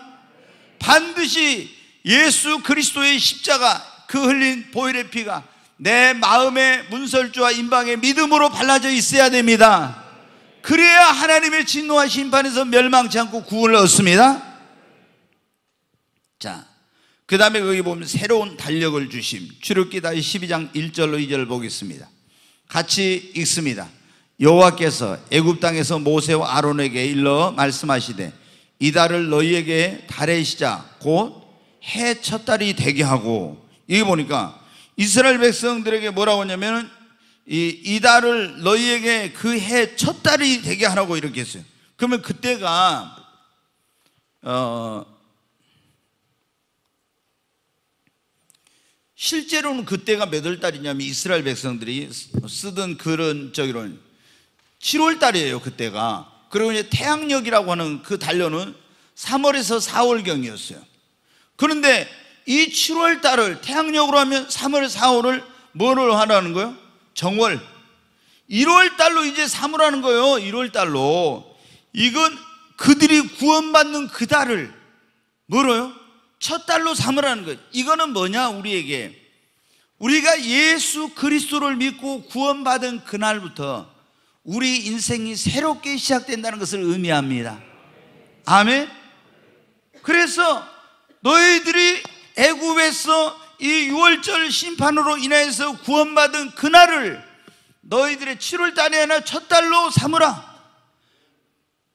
반드시 예수 그리스도의 십자가 그 흘린 보혈의 피가 내 마음의 문설주와 인방의 믿음으로 발라져 있어야 됩니다. 그래야 하나님의 진노와 심판에서 멸망치 않고 구원을 얻습니다. 그 다음에 거기 보면 새로운 달력을 주심 출애기다 12장 1절로 2절 보겠습니다 같이 읽습니다 여호와께서 애굽 땅에서 모세와 아론에게 일러 말씀하시되 이 달을 너희에게 달의 시작 곧 해 첫 달이 되게 하고 이기 보니까 이스라엘 백성들에게 뭐라고 하냐면 이, 이 달을 너희에게 그 해 첫 달이 되게 하라고 이렇게 했어요 그러면 그때가 어 실제로는 그때가 몇 월 달이냐면 이스라엘 백성들이 쓰던 그런 저기로 7월 달이에요 그때가 그리고 이제 태양력이라고 하는 그 단련은 3월에서 4월경이었어요 그런데 이 7월 달을 태양력으로 하면 3월, 4월을 뭐를 하라는 거예요? 정월 1월 달로 이제 3월하는 거예요 1월 달로 이건 그들이 구원받는 그 달을 뭐로요? 첫 달로 삼으라는 것. 이거는 뭐냐, 우리에게. 우리가 예수 그리스도를 믿고 구원받은 그날부터 우리 인생이 새롭게 시작된다는 것을 의미합니다. 아멘. 그래서 너희들이 애굽에서 이 6월절 심판으로 인해서 구원받은 그날을 너희들의 7월 달에나 첫 달로 삼으라.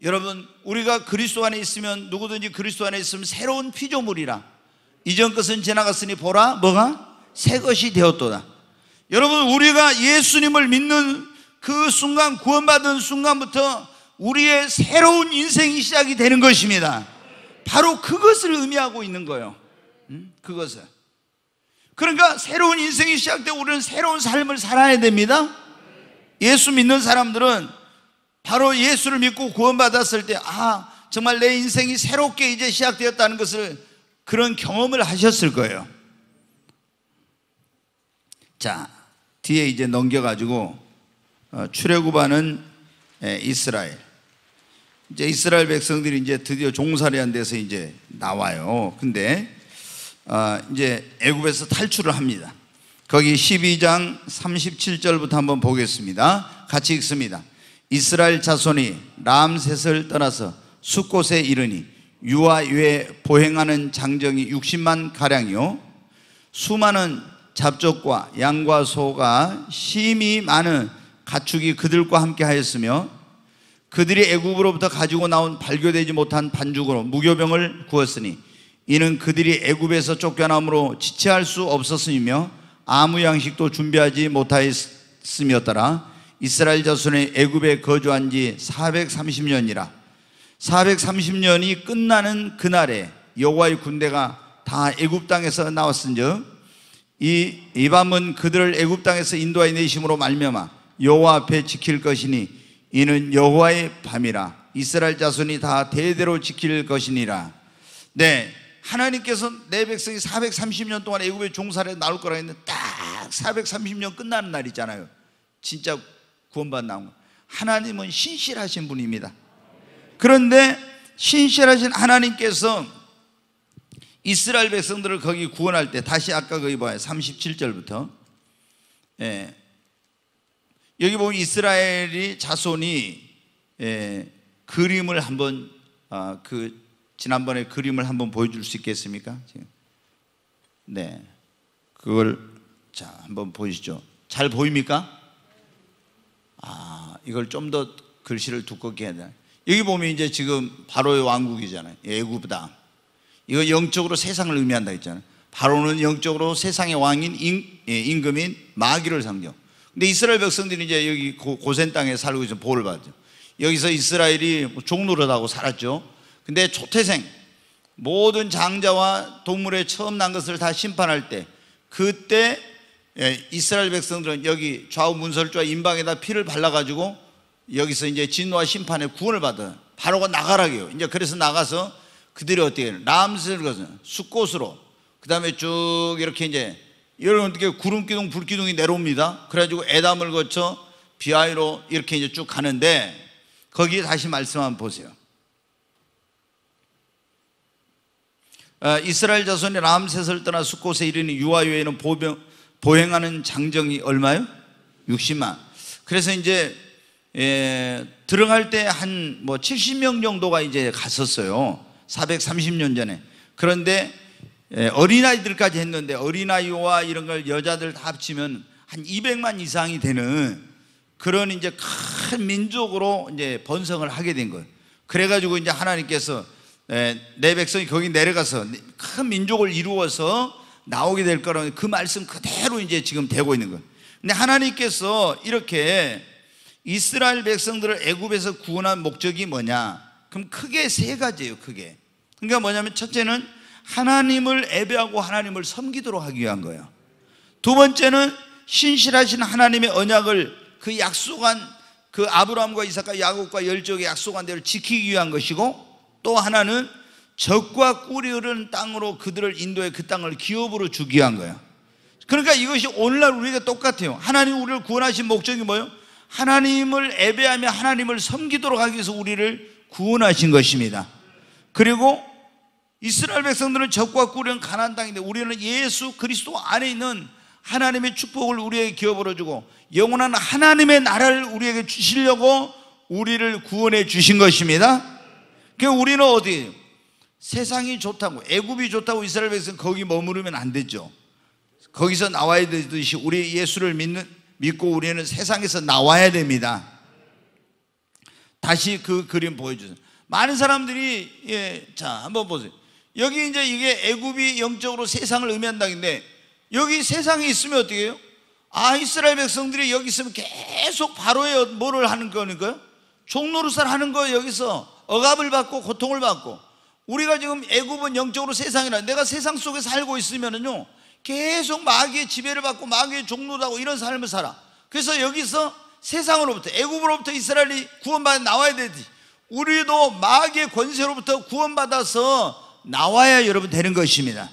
여러분 우리가 그리스도 안에 있으면 누구든지 그리스도 안에 있으면 새로운 피조물이라 이전 것은 지나갔으니 보라 뭐가 새 것이 되었도다. 여러분 우리가 예수님을 믿는 그 순간 구원받은 순간부터 우리의 새로운 인생이 시작이 되는 것입니다. 바로 그것을 의미하고 있는 거예요. 음? 그것을. 그러니까 새로운 인생이 시작되고 우리는 새로운 삶을 살아야 됩니다. 예수 믿는 사람들은 바로 예수를 믿고 구원받았을 때, 아, 정말 내 인생이 새롭게 이제 시작되었다는 것을 그런 경험을 하셨을 거예요. 자, 뒤에 이제 넘겨가지고, 어, 출애굽하는 이스라엘. 이제 이스라엘 백성들이 이제 드디어 종살이한 데서 이제 나와요. 근데 어, 이제 애굽에서 탈출을 합니다. 거기 12장 37절부터 한번 보겠습니다. 같이 읽습니다. 이스라엘 자손이 람셋을 떠나서 숫곳에 이르니 유아 외에 보행하는 장정이 60만 가량이요 수많은 잡족과 양과 소가 심히 많은 가축이 그들과 함께 하였으며 그들이 애굽으로부터 가지고 나온 발교되지 못한 반죽으로 무교병을 구웠으니 이는 그들이 애굽에서 쫓겨남으로 지체할 수 없었으며 아무 양식도 준비하지 못하였음이었더라 이스라엘 자손의 애굽에 거주한 지 430년이라 430년이 끝나는 그날에 여호와의 군대가 다 애굽 땅에서 나왔은즉 이, 이 밤은 그들을 애굽 땅에서 인도하여 내심으로 말미암아 여호와 앞에 지킬 것이니 이는 여호와의 밤이라 이스라엘 자손이 다 대대로 지킬 것이니라 네 하나님께서 내 백성이 430년 동안 애굽의 종살에 나올 거라 했는데 딱 430년 끝나는 날이잖아요 진짜 구원받 나온 거예요. 하나님은 신실하신 분입니다. 그런데 신실하신 하나님께서 이스라엘 백성들을 거기 구원할 때 다시 아까 거기 봐요. 37절부터. 예. 여기 보면 이스라엘이 자손이 예, 그림을 한번 아, 그 지난번에 그림을 한번 보여줄 수 있겠습니까? 지금. 네, 그걸 자 한번 보시죠. 잘 보입니까? 아, 이걸 좀 더 글씨를 두껍게 해야 돼. 여기 보면 이제 지금 바로의 왕국이잖아요. 애굽당. 이거 영적으로 세상을 의미한다 했잖아요. 바로는 영적으로 세상의 왕인 임, 예, 임금인 마귀를 상정. 근데 이스라엘 백성들이 이제 여기 고, 센 땅에 살고 있어 보호를 받죠. 여기서 이스라엘이 뭐 종노릇하고 살았죠. 근데 초태생 모든 장자와 동물의 처음 난 것을 다 심판할 때 그때 예, 이스라엘 백성들은 여기 좌우 문설주와 인방에다 피를 발라가지고 여기서 이제 진노와 심판의 구원을 받은 바로가 나가라고요. 이제 그래서 나가서 그들이 어떻게 람스를 거는 숲곳으로 그 다음에 쭉 이렇게 이제 여러분 어떻게 구름 기둥 불 기둥이 내려옵니다. 그래가지고 에담을 거쳐 비하이로 이렇게 이제 쭉 가는데 거기에 다시 말씀 한번 보세요. 아, 이스라엘 자손이 람셋을 떠나 숲곳에 이르니 유아유에는 보병 보행하는 장정이 얼마요? 60만. 그래서 이제 예, 들어갈 때 한 뭐 70명 정도가 이제 갔었어요. 430년 전에. 그런데 예, 어린아이들까지 했는데 어린아이와 이런 걸 여자들 다 합치면 한 200만 이상이 되는 그런 이제 큰 민족으로 이제 번성을 하게 된 거예요. 그래가지고 이제 하나님께서 예, 내 백성이 거기 내려가서 큰 민족을 이루어서 나오게 될 거라는 그 말씀 그대로 이제 지금 되고 있는 거예요. 근데 하나님께서 이렇게 이스라엘 백성들을 애굽에서 구원한 목적이 뭐냐? 그럼 크게 세 가지예요, 크게. 그러니까 뭐냐면 첫째는 하나님을 예배하고 하나님을 섬기도록 하기 위한 거예요. 두 번째는 신실하신 하나님의 언약을 그 약속한 그 아브라함과 이삭과 야곱과 열족의 약속한 대로 지키기 위한 것이고 또 하나는 적과 꿀이 흐르는 땅으로 그들을 인도해 그 땅을 기업으로 주기 위한 거야. 그러니까 이것이 오늘날 우리가 똑같아요. 하나님 우리를 구원하신 목적이 뭐예요? 하나님을 예배하며 하나님을 섬기도록 하기 위해서 우리를 구원하신 것입니다. 그리고 이스라엘 백성들은 적과 꿀은 가난 땅인데 우리는 예수 그리스도 안에 있는 하나님의 축복을 우리에게 기업으로 주고 영원한 하나님의 나라를 우리에게 주시려고 우리를 구원해 주신 것입니다. 그 우리는 어디 세상이 좋다고 애굽이 좋다고 이스라엘 백성 거기 머무르면 안 되죠. 거기서 나와야 되듯이 우리 예수를 믿는 믿고 우리는 세상에서 나와야 됩니다. 다시 그 그림 보여주세요. 많은 사람들이 예, 자 한번 보세요. 여기 이제 이게 애굽이 영적으로 세상을 의미한다는데 여기 세상에 있으면 어떻게 해요? 아 이스라엘 백성들이 여기 있으면 계속 바로에 뭐를 하는 거니까요? 종로로을 하는 거 여기서 억압을 받고 고통을 받고 우리가 지금 애굽은 영적으로 세상이라 내가 세상 속에 살고 있으면은요 계속 마귀의 지배를 받고 마귀의 종로라고 이런 삶을 살아. 그래서 여기서 세상으로부터 애굽으로부터 이스라엘이 구원받아 나와야 되지. 우리도 마귀의 권세로부터 구원받아서 나와야 여러분 되는 것입니다.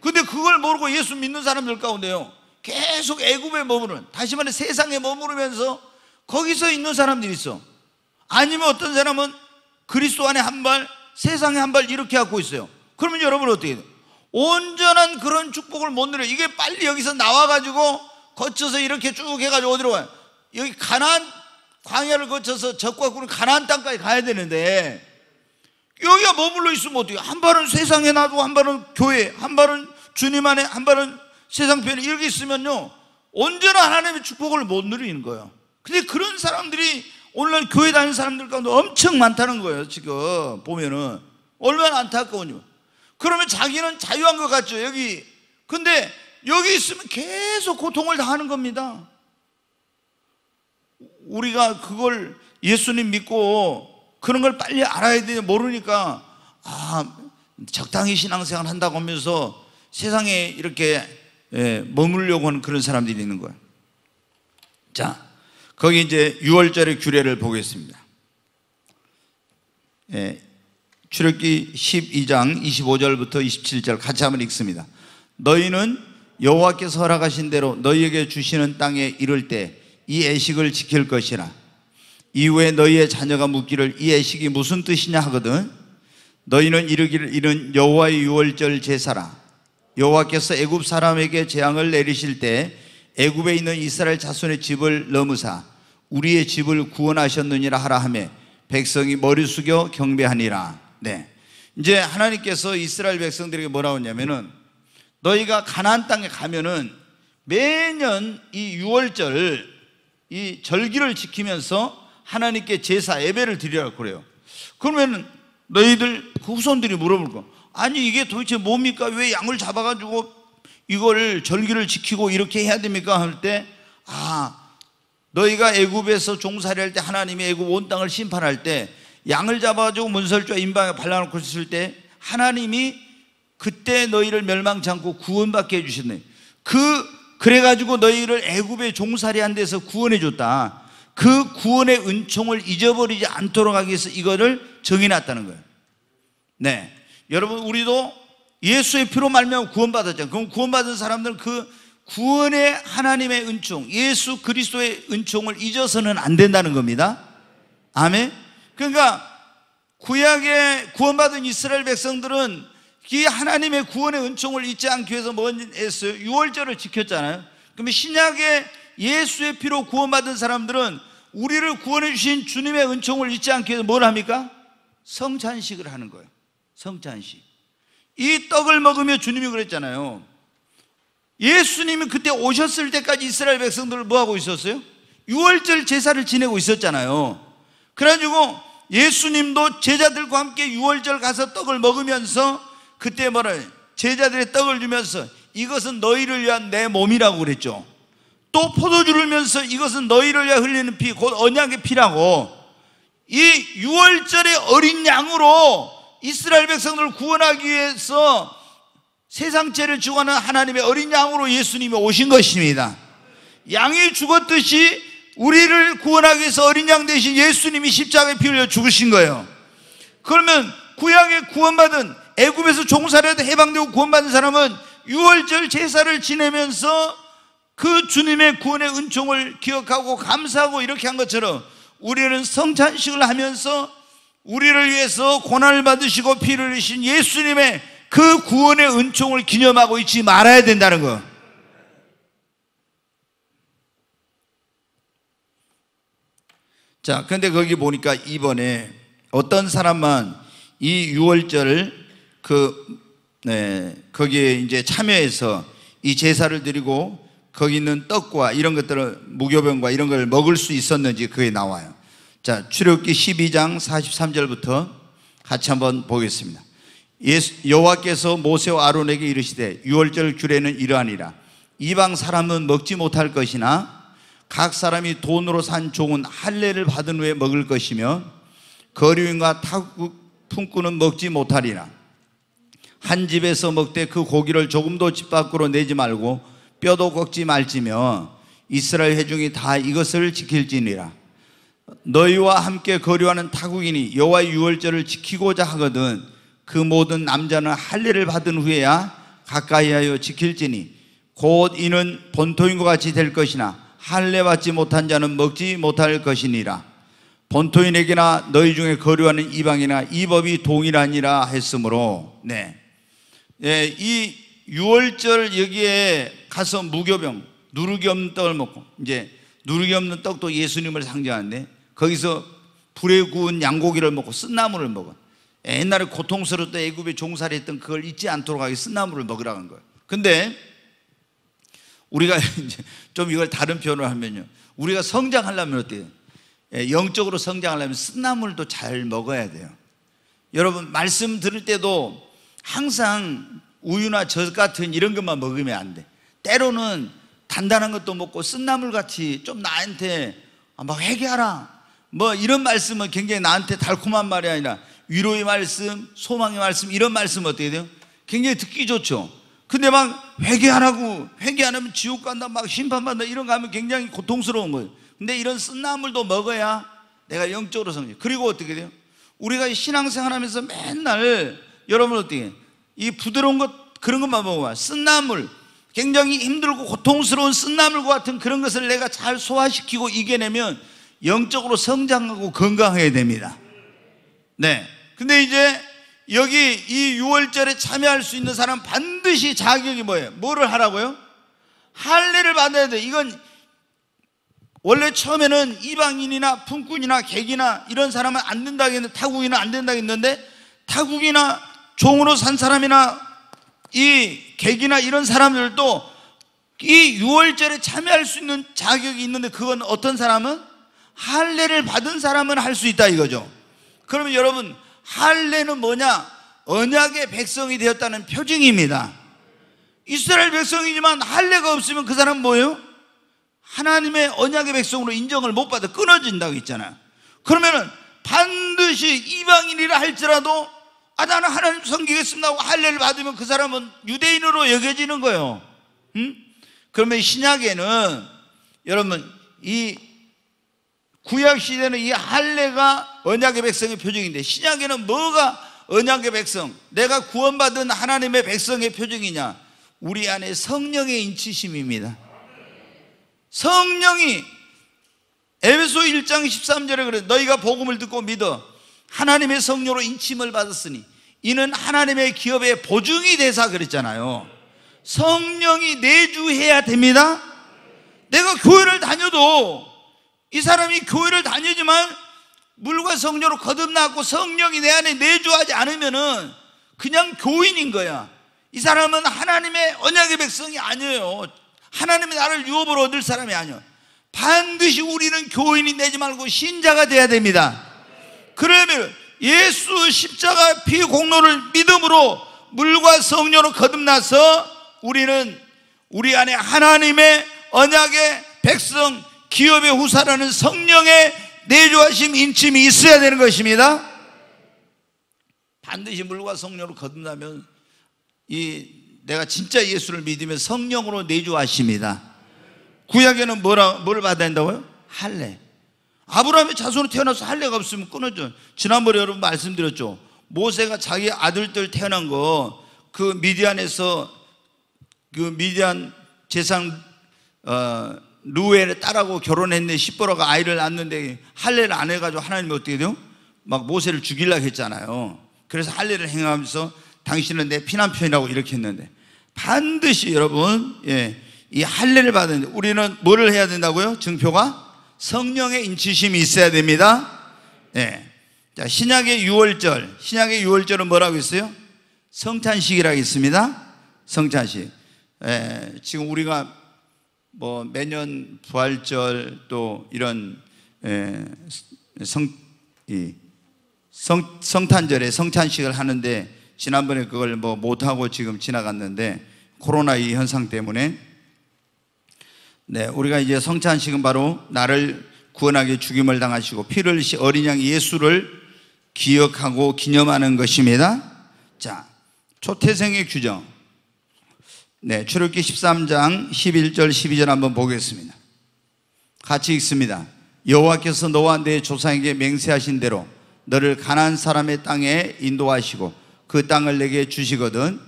근데 그걸 모르고 예수 믿는 사람들 가운데요. 계속 애굽에 머무르는 다시 말해 세상에 머무르면서 거기서 있는 사람들이 있어. 아니면 어떤 사람은 그리스도 안에 한 발, 세상에 한 발 이렇게 갖고 있어요. 그러면 여러분 어떻게 돼요? 온전한 그런 축복을 못 누려. 이게 빨리 여기서 나와가지고 거쳐서 이렇게 쭉 해가지고 어디로 가요? 여기 가난 광야를 거쳐서 적과 군은 가난 땅까지 가야 되는데 여기가 머물러 있으면 어때요? 한 발은 세상에 놔두고 한 발은 교회, 한 발은 주님 안에, 한 발은 세상 편에 이렇게 있으면요 언제나 하나님의 축복을 못 누리는 거예요. 근데 그런 사람들이 오늘날 교회 다니는 사람들 가운데 엄청 많다는 거예요, 지금. 보면은. 얼마나 안타까운요. 그러면 자기는 자유한 것 같죠, 여기. 근데 여기 있으면 계속 고통을 당하는 겁니다. 우리가 그걸 예수님 믿고 그런 걸 빨리 알아야 되는 모르니까 아, 적당히 신앙생활 한다고 하면서 세상에 이렇게 예, 머물려고 하는 그런 사람들이 있는 거예요 자, 거기 이제 6월절의 규례를 보겠습니다. 예, 출애기 12장 25절부터 27절 같이 한번 읽습니다. 너희는 여호와께서 허락하신 대로 너희에게 주시는 땅에 이를 때 이 애식을 지킬 것이라. 이후에 너희의 자녀가 묻기를 이 애식이 무슨 뜻이냐 하거든. 너희는 이르기를 이는 여호와의 유월절 제사라. 여호와께서 애굽 사람에게 재앙을 내리실 때 애굽에 있는 이스라엘 자손의 집을 넘으사 우리의 집을 구원하셨느니라 하라 하며 백성이 머리 숙여 경배하니라. 네. 이제 하나님께서 이스라엘 백성들에게 뭐라고 했냐면은 너희가 가나안 땅에 가면은 매년 이 유월절 이 절기를 지키면서 하나님께 제사 예배를 드리라고 그래요. 그러면 너희들 그 후손들이 물어볼 거. 아니 이게 도대체 뭡니까? 왜 양을 잡아가지고 이걸 절기를 지키고 이렇게 해야 됩니까? 할때아 너희가 애굽에서 종살이 할때 하나님이 애굽 온 땅을 심판할 때 양을 잡아주고 문설주와 인방에 발라놓고 있을 때 하나님이 그때 너희를 멸망치 않고 구원받게 해주셨네 그 그래가지고 너희를 애굽의 종살이 한 데서 구원해 줬다 그 구원의 은총을 잊어버리지 않도록 하기 위해서 이거를 정해놨다는 거예요 네 여러분 우리도 예수의 피로 말면 구원받았잖아요 그럼 구원받은 사람들은 그 구원의 하나님의 은총, 예수 그리스도의 은총을 잊어서는 안 된다는 겁니다. 아멘. 그러니까 구약에 구원받은 이스라엘 백성들은 이 하나님의 구원의 은총을 잊지 않기 위해서 뭔 했어요? 유월절을 지켰잖아요. 그러면 신약의 예수의 피로 구원받은 사람들은 우리를 구원해 주신 주님의 은총을 잊지 않기 위해서 뭘 합니까? 성찬식을 하는 거예요. 성찬식. 이 떡을 먹으며 주님이 그랬잖아요. 예수님이 그때 오셨을 때까지 이스라엘 백성들을 뭐하고 있었어요? 유월절 제사를 지내고 있었잖아요. 그래가지고 예수님도 제자들과 함께 유월절 가서 떡을 먹으면서 그때 뭐라 제자들의 떡을 주면서 이것은 너희를 위한 내 몸이라고 그랬죠. 또 포도주를 면서 이것은 너희를 위해 흘리는 피, 곧 언약의 피라고 이 유월절의 어린 양으로 이스라엘 백성들을 구원하기 위해서 세상 죄를 주관하는 하나님의 어린 양으로 예수님이 오신 것입니다. 양이 죽었듯이 우리를 구원하기 위해서 어린 양 대신 예수님이 십자가에 피 흘려 죽으신 거예요. 그러면 구약에 구원받은 애굽에서 종살이에서 해방되고 구원받은 사람은 유월절 제사를 지내면서 그 주님의 구원의 은총을 기억하고 감사하고 이렇게 한 것처럼 우리는 성찬식을 하면서 우리를 위해서 고난을 받으시고 피를 흘리신 예수님의 그 구원의 은총을 기념하고 있지 말아야 된다는 거. 자, 근데 거기 보니까 이번에 어떤 사람만 이 6월절을 그, 네, 거기에 이제 참여해서 이 제사를 드리고 거기 있는 떡과 이런 것들을 무교병과 이런 걸 먹을 수 있었는지 그게 나와요. 자, 출굽기 12장 43절부터 같이 한번 보겠습니다. 여호와께서 모세와 아론에게 이르시되 유월절 규례는 이러하니라 이방 사람은 먹지 못할 것이나 각 사람이 돈으로 산 종은 할례를 받은 후에 먹을 것이며 거류인과 타국 품꾼은 먹지 못하리라 한 집에서 먹되 그 고기를 조금도 집 밖으로 내지 말고 뼈도 꺾지 말지며 이스라엘 회중이 다 이것을 지킬지니라 너희와 함께 거류하는 타국인이 여호와의 유월절을 지키고자 하거든 그 모든 남자는 할례를 받은 후에야 가까이하여 지킬지니 곧 이는 본토인과 같이 될 것이나 할례 받지 못한 자는 먹지 못할 것이니라 본토인에게나 너희 중에 거류하는 이방이나 이 법이 동일하니라 했으므로 네. 예, 이 6월절 여기에 가서 무교병 누룩이 없는 떡을 먹고 이제 누룩이 없는 떡도 예수님을 상징하는데 거기서 불에 구운 양고기를 먹고 쓴나물을 먹어 옛날에 고통스러웠던 애굽에 종살이 했던 그걸 잊지 않도록 하게 쓴나물을 먹으라 고한 거예요. 근데 우리가 이제 좀 이걸 다른 표현을 하면요. 우리가 성장하려면 어때요? 예, 영적으로 성장하려면 쓴나물도 잘 먹어야 돼요. 여러분 말씀 들을 때도 항상 우유나 젖 같은 이런 것만 먹으면 안 돼. 때로는 단단한 것도 먹고 쓴나물 같이 좀 나한테 아, 막 회개하라. 뭐 이런 말씀은 굉장히 나한테 달콤한 말이 아니라 위로의 말씀, 소망의 말씀 이런 말씀 어떻게 돼요? 굉장히 듣기 좋죠. 근데 막 회개하라고 회개 안 하면 지옥 간다 막 심판받는다 이런 거 하면 굉장히 고통스러운 거예요. 근데 이런 쓴나물도 먹어야 내가 영적으로 성장. 그리고 어떻게 돼요? 우리가 신앙생활 하면서 맨날 여러분 어떻게 이 부드러운 것 그런 것만 먹어봐. 쓴나물 굉장히 힘들고 고통스러운 쓴나물과 같은 그런 것을 내가 잘 소화시키고 이겨내면 영적으로 성장하고 건강해야 됩니다. 네. 근데 이제 여기 이 6월절에 참여할 수 있는 사람 반드시 자격이 뭐예요? 뭐를 하라고요? 할례를 받아야 돼. 이건 원래 처음에는 이방인이나 품꾼이나 객이나 이런 사람은 안 된다 했는데 타국이나 안 된다 했는데 타국이나 종으로 산 사람이나 이 객이나 이런 사람들도 이 6월절에 참여할 수 있는 자격이 있는데 그건 어떤 사람은 할례를 받은 사람은 할 수 있다 이거죠. 그러면 여러분 할례는 뭐냐? 언약의 백성이 되었다는 표징입니다. 이스라엘 백성이지만 할례가 없으면 그 사람 뭐예요? 하나님의 언약의 백성으로 인정을 못 받아 끊어진다고 했잖아 그러면은 반드시 이방인이라 할지라도 아 나는 하나님 섬기겠습니다 하고 할례를 받으면 그 사람은 유대인으로 여겨지는 거예요. 음? 그러면 신약에는 여러분 이 구약 시대는 이 할례가 언약의 백성의 표징인데 신약에는 뭐가 언약의 백성, 내가 구원받은 하나님의 백성의 표징이냐? 우리 안에 성령의 인치심입니다. 성령이 에베소 1장 13절에 그래 너희가 복음을 듣고 믿어 하나님의 성령으로 인침을 받았으니 이는 하나님의 기업의 보증이 되사 그랬잖아요. 성령이 내주해야 됩니다. 내가 교회를 다녀도 이 사람이 교회를 다니지만 물과 성녀로 거듭나고 성령이 내 안에 내주하지 않으면은 그냥 교인인 거야. 이 사람은 하나님의 언약의 백성이 아니에요. 하나님의 나를 유업으로 얻을 사람이 아니에요. 반드시 우리는 교인이 되지 말고 신자가 돼야 됩니다. 그러면 예수 십자가 피 공로를 믿음으로 물과 성녀로 거듭나서 우리는 우리 안에 하나님의 언약의 백성 기업의 후사라는 성령의 내조하심 인침이 있어야 되는 것입니다. 반드시 물과 성령으로 거듭나면 이 내가 진짜 예수를 믿으면 성령으로 내조하십니다. 구약에는 뭐라 뭘 받아야 한다고요? 할례. 아브라함의 자손으로 태어나서 할례가 없으면 끊어져. 지난번에 여러분 말씀드렸죠. 모세가 자기 아들들 태어난 거 그 미디안에서 그 미디안 재상 어 루엘의 딸하고 결혼했네 십보라가 아이를 낳았는데 할례를 안 해가지고 하나님이 어떻게 돼요? 막 모세를 죽이려고 했잖아요 그래서 할례를 행하면서 당신은 내 피난편이라고 이렇게 했는데 반드시 여러분 예, 이 할례를 받는데 우리는 뭐를 해야 된다고요? 증표가 성령의 인치심이 있어야 됩니다 예. 자, 신약의 6월절 신약의 6월절은 뭐라고 했어요? 성찬식이라고 했습니다 성찬식 예, 지금 우리가 뭐 매년 부활절 또 이런 성, 성, 성탄절에 성찬식을 하는데 지난번에 그걸 뭐 못하고 지금 지나갔는데 코로나 이 현상 때문에 네, 우리가 이제 성찬식은 바로 나를 구원하게 죽임을 당하시고 피를 어린 양 예수를 기억하고 기념하는 것입니다. 자, 초태생의 규정. 네, 출애굽기 13장 11절 12절 한번 보겠습니다. 같이 읽습니다. 여호와께서 너와 내 조상에게 맹세하신 대로 너를 가나 사람의 땅에 인도하시고 그 땅을 내게 주시거든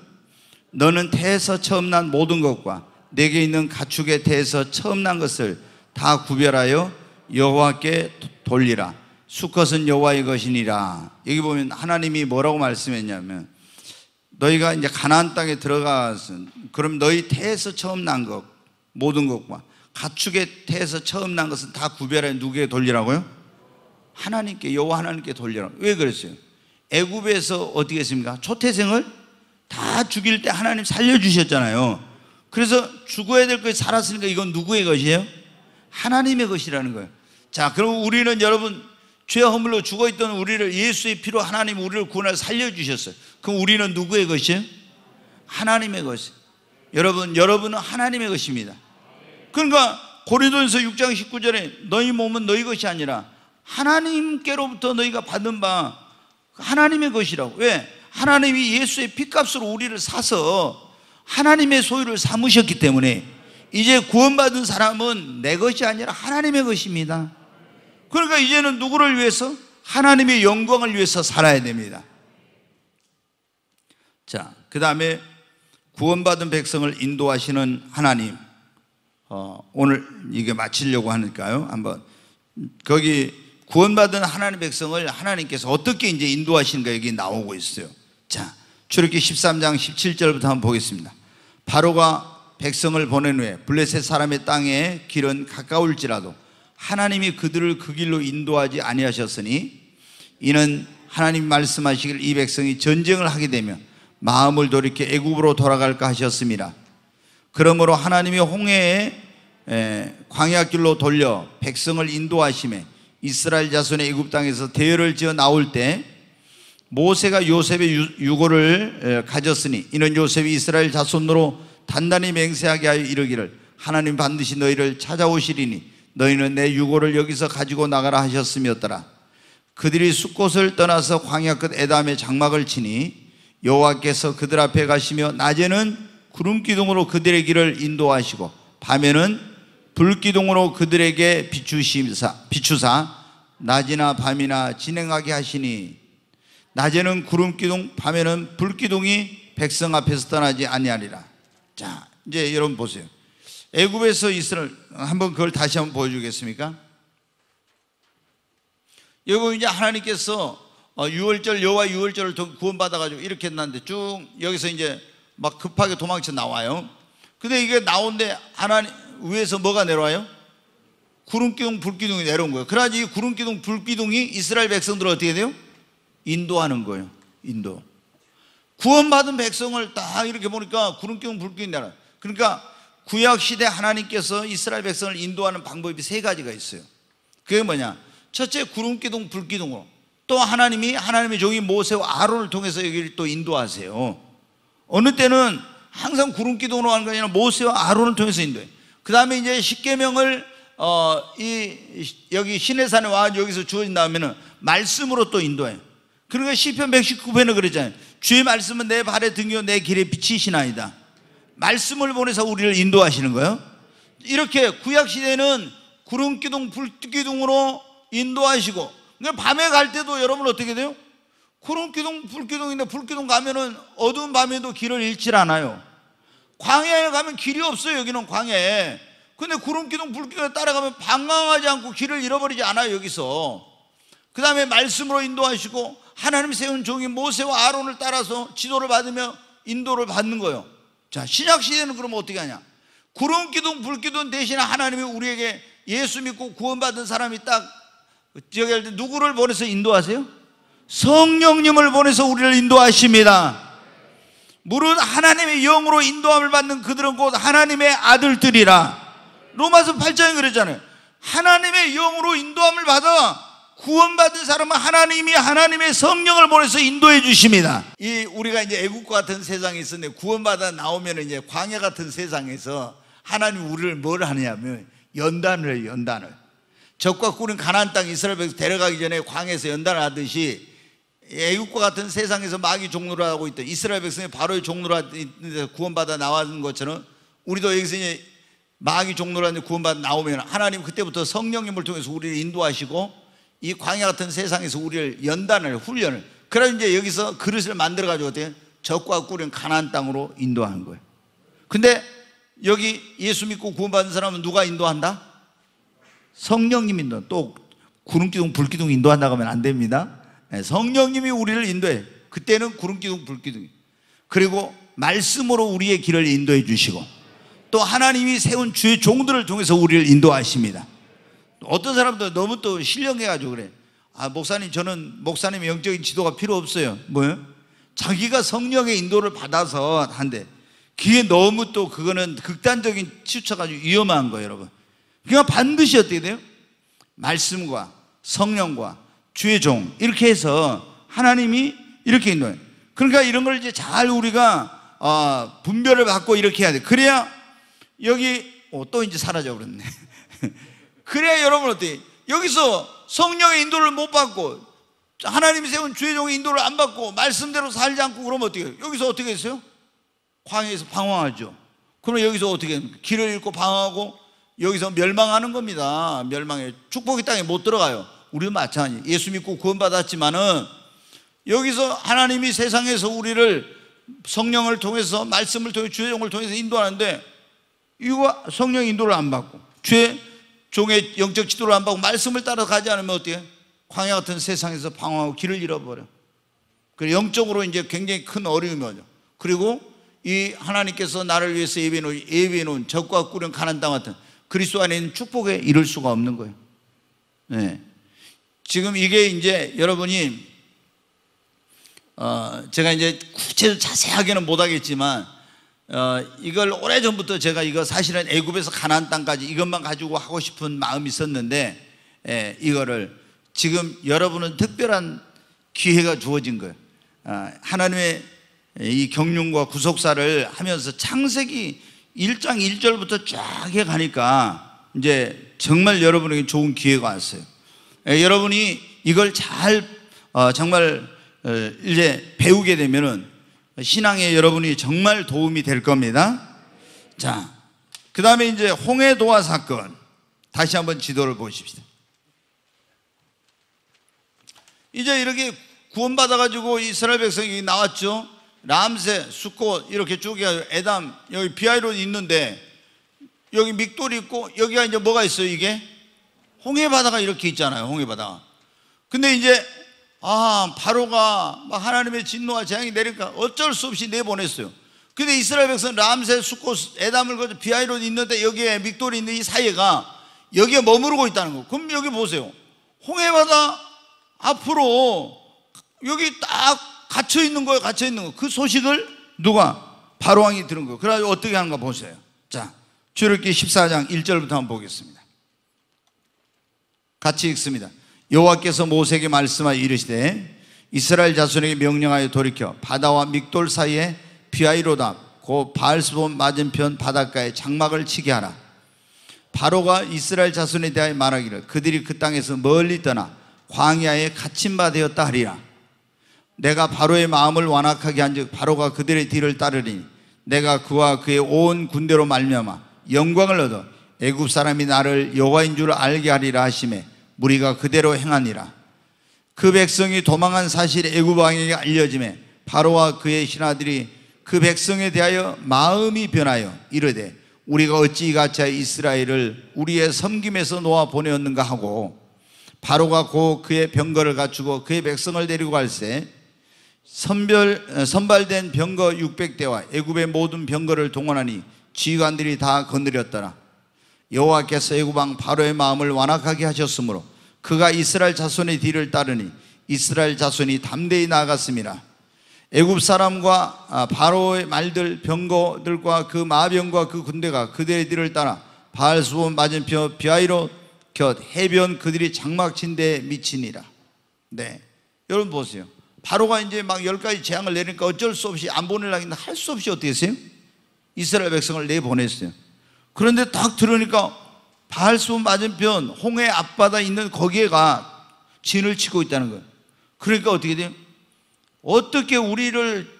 너는 태에서 처음 난 모든 것과 내게 있는 가축의 태에서 처음 난 것을 다 구별하여 여호와께 돌리라 수컷은 여호와의 것이니라 여기 보면 하나님이 뭐라고 말씀했냐면 너희가 이제 가나안 땅에 들어가서 그럼 너희 태에서 처음 난 것 모든 것과 가축의 태에서 처음 난 것은 다 구별해 누구에게 돌리라고요? 하나님께 여호와 하나님께 돌리라. 왜 그랬어요? 애굽에서 어떻게 했습니까? 초태생을 다 죽일 때 하나님 살려 주셨잖아요. 그래서 죽어야 될 것이 살았으니까 이건 누구의 것이에요? 하나님의 것이라는 거예요. 자, 그럼 우리는 여러분 죄와 허물로 죽어있던 우리를 예수의 피로 하나님 우리를 구원해 살려주셨어요. 그럼 우리는 누구의 것이에요? 하나님의 것이 여러분, 여러분은 하나님의 것입니다. 그러니까 고린도전서 6장 19절에 너희 몸은 너희 것이 아니라 하나님께로부터 너희가 받은 바 하나님의 것이라고. 왜? 하나님이 예수의 피값으로 우리를 사서 하나님의 소유를 삼으셨기 때문에 이제 구원받은 사람은 내 것이 아니라 하나님의 것입니다. 그러니까 이제는 누구를 위해서? 하나님의 영광을 위해서 살아야 됩니다. 자, 그 다음에 구원받은 백성을 인도하시는 하나님. 어, 오늘 이게 마치려고 하니까요. 한번 거기 구원받은 하나님 백성을 하나님께서 어떻게 이제 인도하시는가 여기 나오고 있어요. 자, 출애기 13장 17절부터 한번 보겠습니다. 바로가 백성을 보낸 후에 블레셋 사람의 땅에 길은 가까울지라도 하나님이 그들을 그 길로 인도하지 아니하셨으니 이는 하나님 말씀하시길 이 백성이 전쟁을 하게 되면 마음을 돌이켜 애굽으로 돌아갈까 하셨습니다. 그러므로 하나님이 홍해에 광야길로 돌려 백성을 인도하심에 이스라엘 자손의 애굽 땅에서 대열을 지어 나올 때 모세가 요셉의 유고를 가졌으니 이는 요셉이 이스라엘 자손으로 단단히 맹세하게 하여 이르기를 하나님 반드시 너희를 찾아오시리니 너희는 내 유고를 여기서 가지고 나가라 하셨음이었더라 그들이 숲곳을 떠나서 광야 끝 에담의 장막을 치니 여호와께서 그들 앞에 가시며 낮에는 구름 기둥으로 그들의 길을 인도하시고 밤에는 불 기둥으로 그들에게 비추시사 비추사 낮이나 밤이나 진행하게 하시니 낮에는 구름 기둥 밤에는 불 기둥이 백성 앞에서 떠나지 아니하리라. 자, 이제 여러분 보세요. 애굽에서 이스라엘 한번 그걸 다시 한 번 보여주겠습니까? 여러분 이제 하나님께서 어, 유월절 여호와 유월절을 구원받아 가지고 이렇게 했는데 쭉 여기서 이제 막 급하게 도망쳐 나와요. 근데 이게 나온데 하나님 위에서 뭐가 내려와요? 구름기둥 불기둥이 내려온 거예요. 그래지 구름기둥 불기둥이 이스라엘 백성들을 어떻게 돼요? 인도하는 거예요. 인도. 구원받은 백성을 다 이렇게 보니까 구름기둥 불기둥이 내려. 그러니까 구약 시대 하나님께서 이스라엘 백성을 인도하는 방법이 세 가지가 있어요. 그게 뭐냐? 첫째 구름 기둥 불 기둥으로 또 하나님이 하나님의 종이 모세와 아론을 통해서 여기를 또 인도하세요. 어느 때는 항상 구름 기둥으로 가는거 아니라 모세와 아론을 통해서 인도해. 그다음에 이제 십계명을 어, 이 여기 시내산에 와 여기서 주어진 다음에는 말씀으로 또 인도해. 요 그러니까 시편 119편에 그러잖아요. 주의 말씀은 내발에 등이요 내길에비치시나이다 말씀을 보내서 우리를 인도하시는 거예요. 이렇게 구약 시대는 구름 기둥, 불 기둥으로 인도하시고 밤에 갈 때도 여러분 어떻게 돼요? 구름 기둥, 불 기둥인데 불 기둥 가면은 어두운 밤에도 길을 잃질 않아요. 광야에 가면 길이 없어요. 여기는 광야에. 근데 구름 기둥, 불 기둥에 따라가면 방황하지 않고 길을 잃어버리지 않아요. 여기서. 그 다음에 말씀으로 인도하시고 하나님 세운 종이 모세와 아론을 따라서 지도를 받으며 인도를 받는 거예요. 자, 신약 시대는 그럼 어떻게 하냐? 구름 기둥, 불 기둥 대신에 하나님이 우리에게 예수 믿고 구원받은 사람이 딱 지역에 때 누구를 보내서 인도하세요? 성령님을 보내서 우리를 인도하십니다. 물은 하나님의 영으로 인도함을 받는 그들은 곧 하나님의 아들들이라. 로마서 8장에 그랬잖아요. 하나님의 영으로 인도함을 받아 구원받은 사람은 하나님이 하나님의 성령을 보내서 인도해 주십니다. 이 우리가 이제 애국 같은 세상에 있었는데 구원받아 나오면 이제 광야 같은 세상에서 하나님 우리를 뭘 하냐면 연단을 연단을. 적과 꿀은 가나땅 이스라엘 백성 데려가기 전에 광에서 연단을 하듯이 애국과 같은 세상에서 마귀 종로를 하고 있던 이스라엘 백성이 바로의 종로를 하던 구원받아 나왔는 것처럼 우리도 여기서 이제 마귀 종로라는 구원받아 나오면 하나님 그때부터 성령님을 통해서 우리를 인도하시고 이 광야 같은 세상에서 우리를 연단을 훈련을 그래서 이제 여기서 그릇을 만들어 가지고 어떻게 적과 꿀인 가나안 땅으로 인도하는 거예요. 근데 여기 예수 믿고 구원받은 사람은 누가 인도한다? 성령님 인도. 또 구름기둥 불기둥 인도한다고 하면 안 됩니다. 네, 성령님이 우리를 인도해. 그때는 구름기둥 불기둥. 그리고 말씀으로 우리의 길을 인도해 주시고 또 하나님이 세운 주의 종들을 통해서 우리를 인도하십니다. 어떤 사람도 너무 또 신령해가지고 그래. 아, 목사님, 저는 목사님의 영적인 지도가 필요 없어요. 뭐요? 자기가 성령의 인도를 받아서 한대. 그게 너무 또 그거는 극단적인 치우쳐가지고 위험한 거예요, 여러분. 그러니까 반드시 어떻게 돼요? 말씀과 성령과 주의 종. 이렇게 해서 하나님이 이렇게 인도해. 그러니까 이런 걸 이제 잘 우리가 어, 분별을 받고 이렇게 해야 돼. 그래야 여기 어, 또 이제 사라져 버렸네. 그래야 여러분 어때? 여기서 성령의 인도를 못 받고 하나님이 세운 주의 종의 인도를 안 받고 말씀대로 살지 않고 그러면 어떻게 해요? 여기서 어떻게 했어요? 광야에서 방황하죠. 그러 여기서 어떻게 해요? 길을 잃고 방황하고 여기서 멸망하는 겁니다. 멸망해. 축복의 땅에 못 들어가요. 우리도 마찬가지. 예수 믿고 구원받았지만은 여기서 하나님이 세상에서 우리를 성령을 통해서 말씀을 통해 주의 종을 통해서 인도하는데 이거 성령 인도를 안 받고 죄 종의 영적 지도를 안 받고 말씀을 따라 가지 않으면 어때요? 광야 같은 세상에서 방황하고 길을 잃어버려. 그 영적으로 이제 굉장히 큰 어려움이 오죠. 그리고 이 하나님께서 나를 위해서 예비해 놓은, 예비해 놓은 적과 꾸린 가난 땅 같은 그리스도 안에 있는 축복에 이를 수가 없는 거예요. 네. 지금 이게 이제 여러분이 어 제가 이제 구체적 자세하게는 못하겠지만 어, 이걸 오래 전부터 제가 이거 사실은 애굽에서 가나안 땅까지 이것만 가지고 하고 싶은 마음이 있었는데 예, 이거를 지금 여러분은 특별한 기회가 주어진 거예요. 아, 하나님의 이 경륜과 구속사를 하면서 창세기 1장 1절부터 쫙 해가니까 이제 정말 여러분에게 좋은 기회가 왔어요. 예, 여러분이 이걸 잘 어, 정말 어, 이제 배우게 되면은 신앙에 여러분이 정말 도움이 될 겁니다. 자, 그 다음에 이제 홍해도화 사건. 다시 한번 지도를 보십시다. 이제 이렇게 구원받아가지고 이스라엘 백성이 나왔죠. 람세, 수꽃 이렇게 쭉 해가지고 에담, 여기 비아이론 있는데 여기 믹돌이 있고 여기가 이제 뭐가 있어요 이게? 홍해바다가 이렇게 있잖아요. 홍해바다. 가 근데 이제 아, 바로가 하나님의 진노와 재앙이 내릴까 어쩔 수 없이 내보냈어요. 근데 이스라엘 백성 람세, 수코스, 에담을 거쳐 비아이론 있는데 여기에 믹돌이 있는 이 사이가 여기에 머무르고 있다는 거. 그럼 여기 보세요. 홍해바다 앞으로 여기 딱 갇혀 있는 거예요. 갇혀 있는 거. 그 소식을 누가 바로왕이 들은 거예요. 그래가 어떻게 하는가 보세요. 자, 출애기 14장 1절부터 한번 보겠습니다. 같이 읽습니다. 여호와께서 모세에게 말씀하여 이르시되 이스라엘 자손에게 명령하여 돌이켜 바다와 믹돌 사이에 비아이로다 곧 바알스본 맞은편 바닷가에 장막을 치게 하라 바로가 이스라엘 자손에 대하여 말하기를 그들이 그 땅에서 멀리 떠나 광야에 갇힌 바 되었다 하리라 내가 바로의 마음을 완악하게 한즉 바로가 그들의 뒤를 따르니 내가 그와 그의 온 군대로 말미암아 영광을 얻어 애굽 사람이 나를 여호와인 줄 알게 하리라 하시에 무리가 그대로 행하니라 그 백성이 도망한 사실 애굽 왕에게 알려지에 바로와 그의 신하들이 그 백성에 대하여 마음이 변하여 이르되 우리가 어찌 이같이 이스라엘을 우리의 섬김에서 놓아 보내었는가 하고 바로가 고 그의 병거를 갖추고 그의 백성을 데리고 갈세 선별, 어, 선발된 병거 600대와 애굽의 모든 병거를 동원하니 지휘관들이 다 건드렸더라 여호와께서 애굽왕 바로의 마음을 완악하게 하셨으므로 그가 이스라엘 자손의 뒤를 따르니 이스라엘 자손이 담대히 나아갔습니다. 애굽 사람과 아, 바로의 말들 병거들과 그 마병과 그 군대가 그들의 뒤를 따라 바알수본 맞은편 비아이로 곁 해변 그들이 장막친 데 미치니라. 네. 여러분 보세요. 바로가 이제 막 열 가지 재앙을 내니까 어쩔 수 없이 안 보내려고 했는데 할 수 없이 어떻게 했어요? 이스라엘 백성을 내보냈어요. 그런데 딱 들으니까 발수 맞은편 홍해 앞바다 있는 거기에가 진을 치고 있다는 거예요. 그러니까 어떻게 돼요? 어떻게 우리를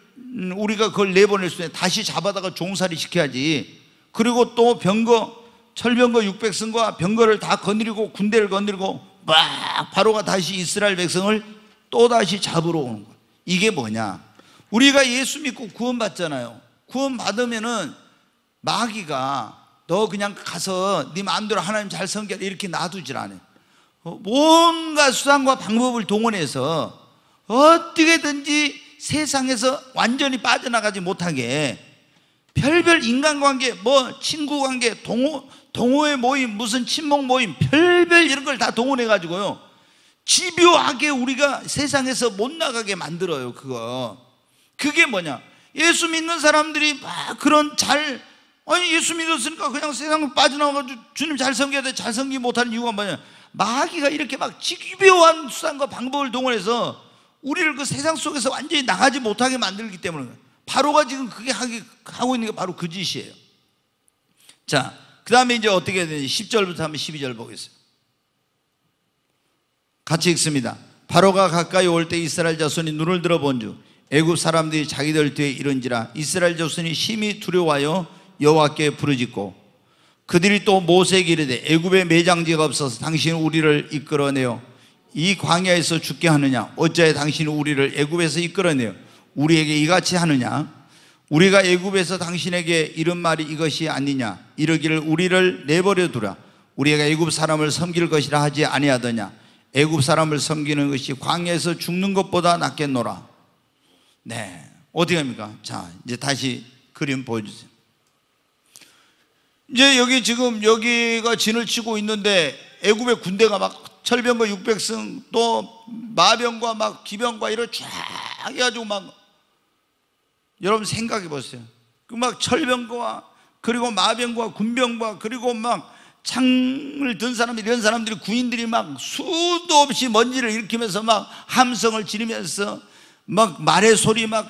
우리가 그걸 내보낼 수 있냐? 다시 잡아다가 종살이 시켜야지. 그리고 또 병거 철병거 육백승과 병거를 다 거느리고 군대를 거느리고 막 바로가 다시 이스라엘 백성을 또 다시 잡으러 오는 거 이게 뭐냐? 우리가 예수 믿고 구원받잖아요. 구원받으면은 마귀가 너 그냥 가서 네 마음대로 하나님 잘 섬겨 이렇게 놔두질 않아요 어, 뭔가 수단과 방법을 동원해서 어떻게든지 세상에서 완전히 빠져나가지 못하게 별별 인간관계, 뭐 친구관계, 동호, 동호회 모임, 무슨 친목 모임 별별 이런 걸 다 동원해가지고요 집요하게 우리가 세상에서 못 나가게 만들어요 그거 그게 뭐냐 예수 믿는 사람들이 막 그런 잘 아니 예수 믿었으니까 그냥 세상 빠져나와가지고 주님 잘 섬겨야 돼. 잘 섬기 못하는 이유가 뭐냐? 마귀가 이렇게 막 집요한 수단과 방법을 동원해서 우리를 그 세상 속에서 완전히 나가지 못하게 만들기 때문에 바로가 지금 그게 하기, 하고 있는 게 바로 그 짓이에요. 자, 그 다음에 이제 어떻게 해야 되는지 10절부터 한번 12절 보겠습니다. 같이 읽습니다. 바로가 가까이 올 때 이스라엘 자손이 눈을 들어본 주 애굽 사람들이 자기들 뒤에 이런지라 이스라엘 자손이 심히 두려워하여 여호와께 부르짖고 그들이 또 모세에게 이르되 애굽에 매장지가 없어서 당신은 우리를 이끌어내어 이 광야에서 죽게 하느냐 어찌하여 당신은 우리를 애굽에서 이끌어내어 우리에게 이같이 하느냐 우리가 애굽에서 당신에게 이런 말이 이것이 아니냐 이러기를 우리를 내버려 두라 우리가 애굽 사람을 섬길 것이라 하지 아니하더냐 애굽 사람을 섬기는 것이 광야에서 죽는 것보다 낫겠노라 네 어떻게 합니까? 자 이제 다시 그림 보여주세요 이제 여기 지금 여기가 진을 치고 있는데 애굽의 군대가 막 철병과 육백승 또 마병과 막 기병과 이런 쫙 해가지고 막 여러분 생각해 보세요. 그 막 철병과 그리고 마병과 군병과 그리고 막 창을 든 사람 이런 사람들이 군인들이 막 수도 없이 먼지를 일으키면서 막 함성을 지르면서 막 말의 소리 막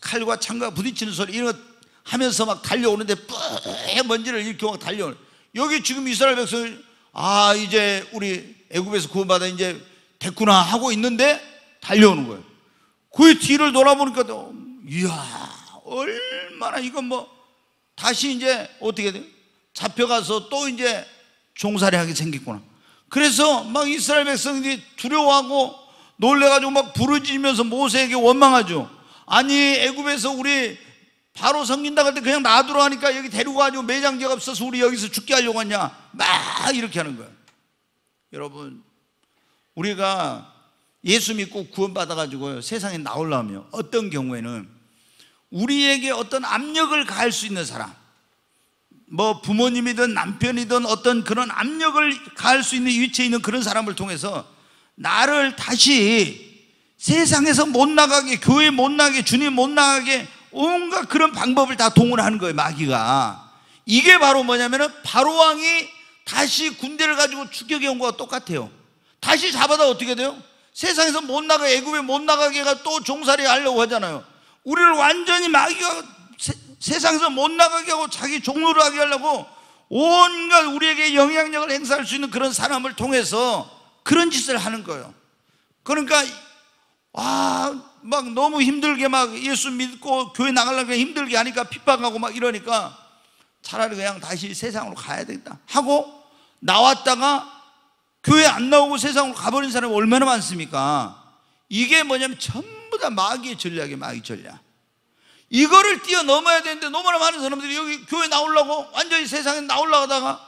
칼과 창과 부딪히는 소리 이런 하면서 막 달려오는데 뿌옇 먼지를 이렇게 막 달려오는 여기 지금 이스라엘 백성이 아 이제 우리 애굽에서 구원받아 이제 됐구나 하고 있는데 달려오는 거예요 그 뒤를 돌아보니까 도 이야 얼마나 이건 뭐 다시 이제 어떻게 돼요? 잡혀가서 또 이제 종살이 하게 생겼구나 그래서 막 이스라엘 백성들이 두려워하고 놀래가지고 막 부르짖으면서 모세에게 원망하죠 아니 애굽에서 우리 바로 섬긴다 할때 그냥 놔두러 하니까 여기 데리고 가지고 매장지가 없어서 우리 여기서 죽게 하려고 하냐 막 이렇게 하는 거예요 여러분 우리가 예수 믿고 구원받아가지고 세상에 나올라면 어떤 경우에는 우리에게 어떤 압력을 가할 수 있는 사람 뭐 부모님이든 남편이든 어떤 그런 압력을 가할 수 있는 위치에 있는 그런 사람을 통해서 나를 다시 세상에서 못 나가게 교회 못 나가게 주님 못 나가게 온갖 그런 방법을 다 동원하는 거예요, 마귀가. 이게 바로 뭐냐면은 바로왕이 다시 군대를 가지고 추격해 온 거와 똑같아요. 다시 잡아다 어떻게 돼요? 세상에서 못 나가, 애굽에 못 나가게 가또 종살이 하려고 하잖아요. 우리를 완전히 마귀가 세, 상에서못 나가게 하고 자기 종로를 하게 하려고 온갖 우리에게 영향력을 행사할 수 있는 그런 사람을 통해서 그런 짓을 하는 거예요. 그러니까, 와, 막 너무 힘들게 막 예수 믿고 교회 나가려고 힘들게 하니까 핍박하고 막 이러니까 차라리 그냥 다시 세상으로 가야 되겠다 하고 나왔다가 교회 안 나오고 세상으로 가버린 사람이 얼마나 많습니까? 이게 뭐냐면 전부 다 마귀의 전략이 마귀 전략. 이거를 뛰어넘어야 되는데 너무나 많은 사람들이 여기 교회 나오려고 완전히 세상에 나오려다가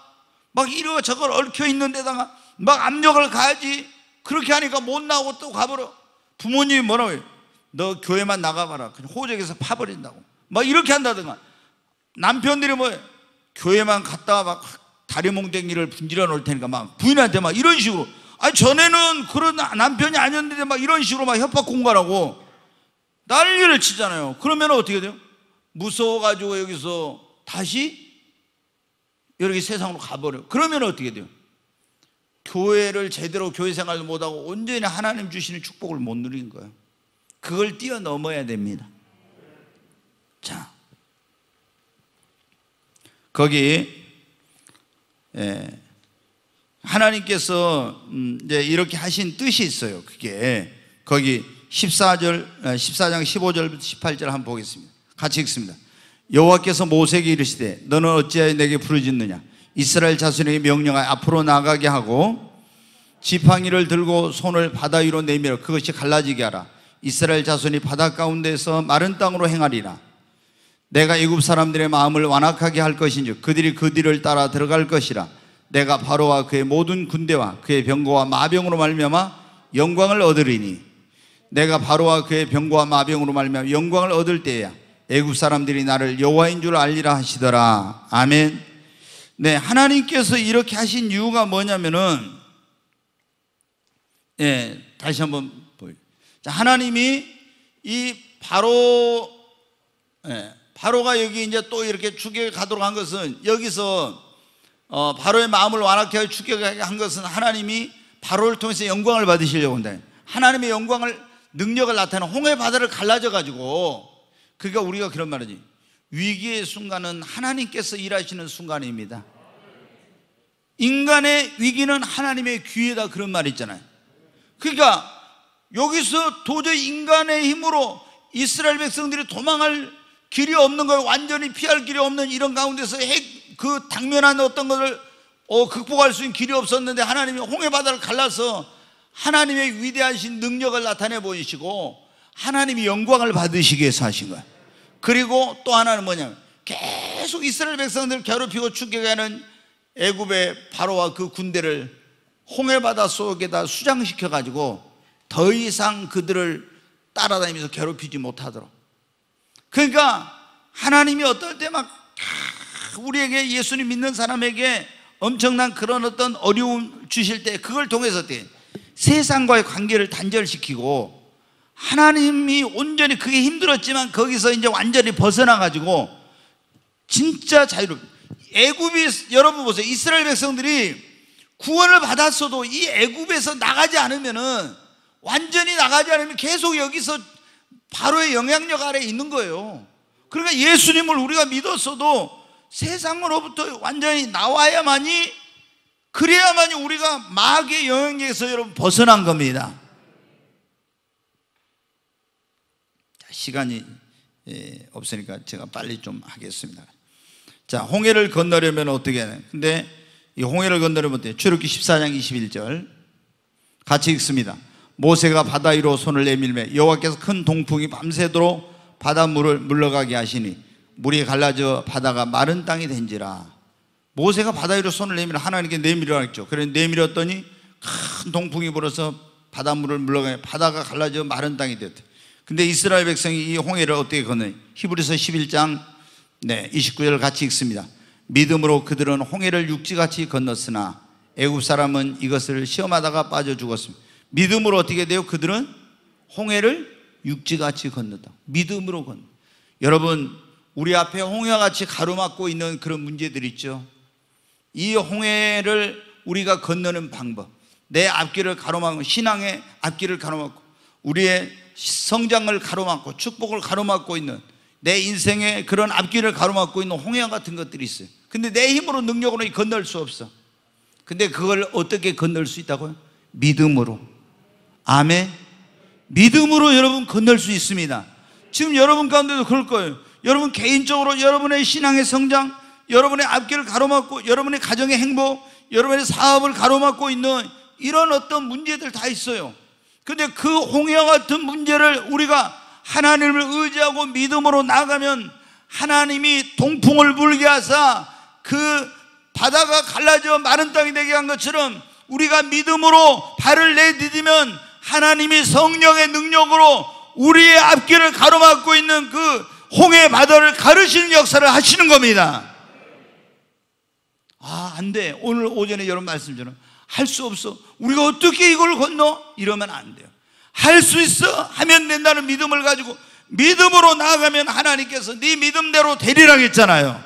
막 이러고 저걸 얽혀 있는 데다가 막 압력을 가야지 그렇게 하니까 못 나오고 또 가버려. 부모님이 뭐라고 해요? 너 교회만 나가봐라. 그냥 호적에서 파버린다고. 막 이렇게 한다든가. 남편들이 뭐 교회만 갔다가 막 다리 몽댕이를 분질러 놓을 테니까 막 부인한테 막 이런 식으로. 아니, 전에는 그런 남편이 아니었는데 막 이런 식으로 막 협박 공갈하고 난리를 치잖아요. 그러면 어떻게 돼요? 무서워가지고 여기서 다시 이렇게 세상으로 가버려. 그러면 어떻게 돼요? 교회를 제대로 교회 생활도 못하고 온전히 하나님 주시는 축복을 못 누린 거예요. 그걸 뛰어넘어야 됩니다. 자. 거기 예, 하나님께서 음, 이제 이렇게 하신 뜻이 있어요. 그게 거기 14절 14장 아, 15절부터 18절 한번 보겠습니다. 같이 읽습니다. 여호와께서 모세에게 이르시되 너는 어찌하여 내게 부르짖느냐 이스라엘 자손에게 명령하여 앞으로 나가게 하고 지팡이를 들고 손을 바다 위로 내밀어 그것이 갈라지게 하라 이스라엘 자손이 바다 가운데서 마른 땅으로 행하리라. 내가 애굽 사람들의 마음을 완악하게 할 것인즉 그들이 그 뒤를 따라 들어갈 것이라. 내가 바로와 그의 모든 군대와 그의 병거와 마병으로 말미암아 영광을 얻으리니 내가 바로와 그의 병거와 마병으로 말미암아 영광을 얻을 때야 애굽 사람들이 나를 여호와인 줄 알리라 하시더라. 아멘. 네, 하나님께서 이렇게 하신 이유가 뭐냐면은 예, 다시 한번 하나님이 이 바로 예, 바로가 여기 이제 또 이렇게 추격하도록 한 것은 여기서 어, 바로의 마음을 완악케 하여 추격한 것은 하나님이 바로를 통해서 영광을 받으시려고 한다. 하나님의 영광을 능력을 나타내는 홍해 바다를 갈라져 가지고 그러니까 우리가 그런 말이지. 위기의 순간은 하나님께서 일하시는 순간입니다. 인간의 위기는 하나님의 귀에다 그런 말이 있잖아요. 그러니까 여기서 도저히 인간의 힘으로 이스라엘 백성들이 도망할 길이 없는 거예요. 완전히 피할 길이 없는 이런 가운데서 핵, 그 당면한 어떤 것을 어, 극복할 수 있는 길이 없었는데 하나님이 홍해바다를 갈라서 하나님의 위대하신 능력을 나타내 보이시고 하나님이 영광을 받으시기 위해서 하신 거예요. 그리고 또 하나는 뭐냐면 계속 이스라엘 백성들을 괴롭히고 추격하는 애굽의 바로와 그 군대를 홍해바다 속에다 수장시켜 가지고 더 이상 그들을 따라다니면서 괴롭히지 못하도록. 그러니까 하나님이 어떨 때 막 우리에게 예수님 믿는 사람에게 엄청난 그런 어떤 어려움 주실 때 그걸 통해서 세상과의 관계를 단절시키고 하나님이 온전히 그게 힘들었지만 거기서 이제 완전히 벗어나 가지고 진짜 자유롭 애굽이 여러분 보세요. 이스라엘 백성들이 구원을 받았어도 이 애굽에서 나가지 않으면은 완전히 나가지 않으면 계속 여기서 바로의 영향력 아래 있는 거예요. 그러니까 예수님을 우리가 믿었어도 세상으로부터 완전히 나와야만이 그래야만이 우리가 마귀의 영향력에서 여러분 벗어난 겁니다. 시간이 예, 없으니까 제가 빨리 좀 하겠습니다. 자, 홍해를 건너려면 어떻게 해야 근데 이 홍해를 건너려면 어때요? 출애기 14장 21절 같이 읽습니다. 모세가 바다 위로 손을 내밀매 여호와께서 큰 동풍이 밤새도록 바닷물을 물러가게 하시니 물이 갈라져 바다가 마른 땅이 된지라 모세가 바다 위로 손을 내밀어 하나님께 내밀으라 했죠 그래서 내밀었더니 큰 동풍이 불어서 바닷물을 물러가게 바다가 갈라져 마른 땅이 됐다 근데 이스라엘 백성이 이 홍해를 어떻게 건너요? 히브리서 11장 네, 29절 같이 읽습니다 믿음으로 그들은 홍해를 육지같이 건넜으나 애굽 사람은 이것을 시험하다가 빠져 죽었습니다 믿음으로 어떻게 돼요? 그들은 홍해를 육지같이 건너다. 믿음으로 건. 여러분, 우리 앞에 홍해와 같이 가로막고 있는 그런 문제들 있죠. 이 홍해를 우리가 건너는 방법. 내 앞길을 가로막고 신앙의 앞길을 가로막고 우리의 성장을 가로막고 축복을 가로막고 있는 내 인생의 그런 앞길을 가로막고 있는 홍해 와 같은 것들이 있어요. 근데 내 힘으로 능력으로 건널 수 없어. 근데 그걸 어떻게 건널 수 있다고요? 믿음으로. 아멘. 믿음으로 여러분 건널 수 있습니다. 지금 여러분 가운데도 그럴 거예요. 여러분 개인적으로 여러분의 신앙의 성장, 여러분의 앞길을 가로막고 여러분의 가정의 행복, 여러분의 사업을 가로막고 있는 이런 어떤 문제들 다 있어요. 근데 그 홍해와 같은 문제를 우리가 하나님을 의지하고 믿음으로 나가면 하나님이 동풍을 불게 하사 그 바다가 갈라져 마른 땅이 되게 한 것처럼 우리가 믿음으로 발을 내디디면 하나님이 성령의 능력으로 우리의 앞길을 가로막고 있는 그 홍해 바다를 가르시는 역사를 하시는 겁니다. 아, 안 돼. 오늘 오전에 여러분 말씀처럼 할 수 없어. 우리가 어떻게 이걸 건너? 이러면 안 돼요. 할 수 있어. 하면 된다는 믿음을 가지고 믿음으로 나아가면 하나님께서 네 믿음대로 되리라 했잖아요.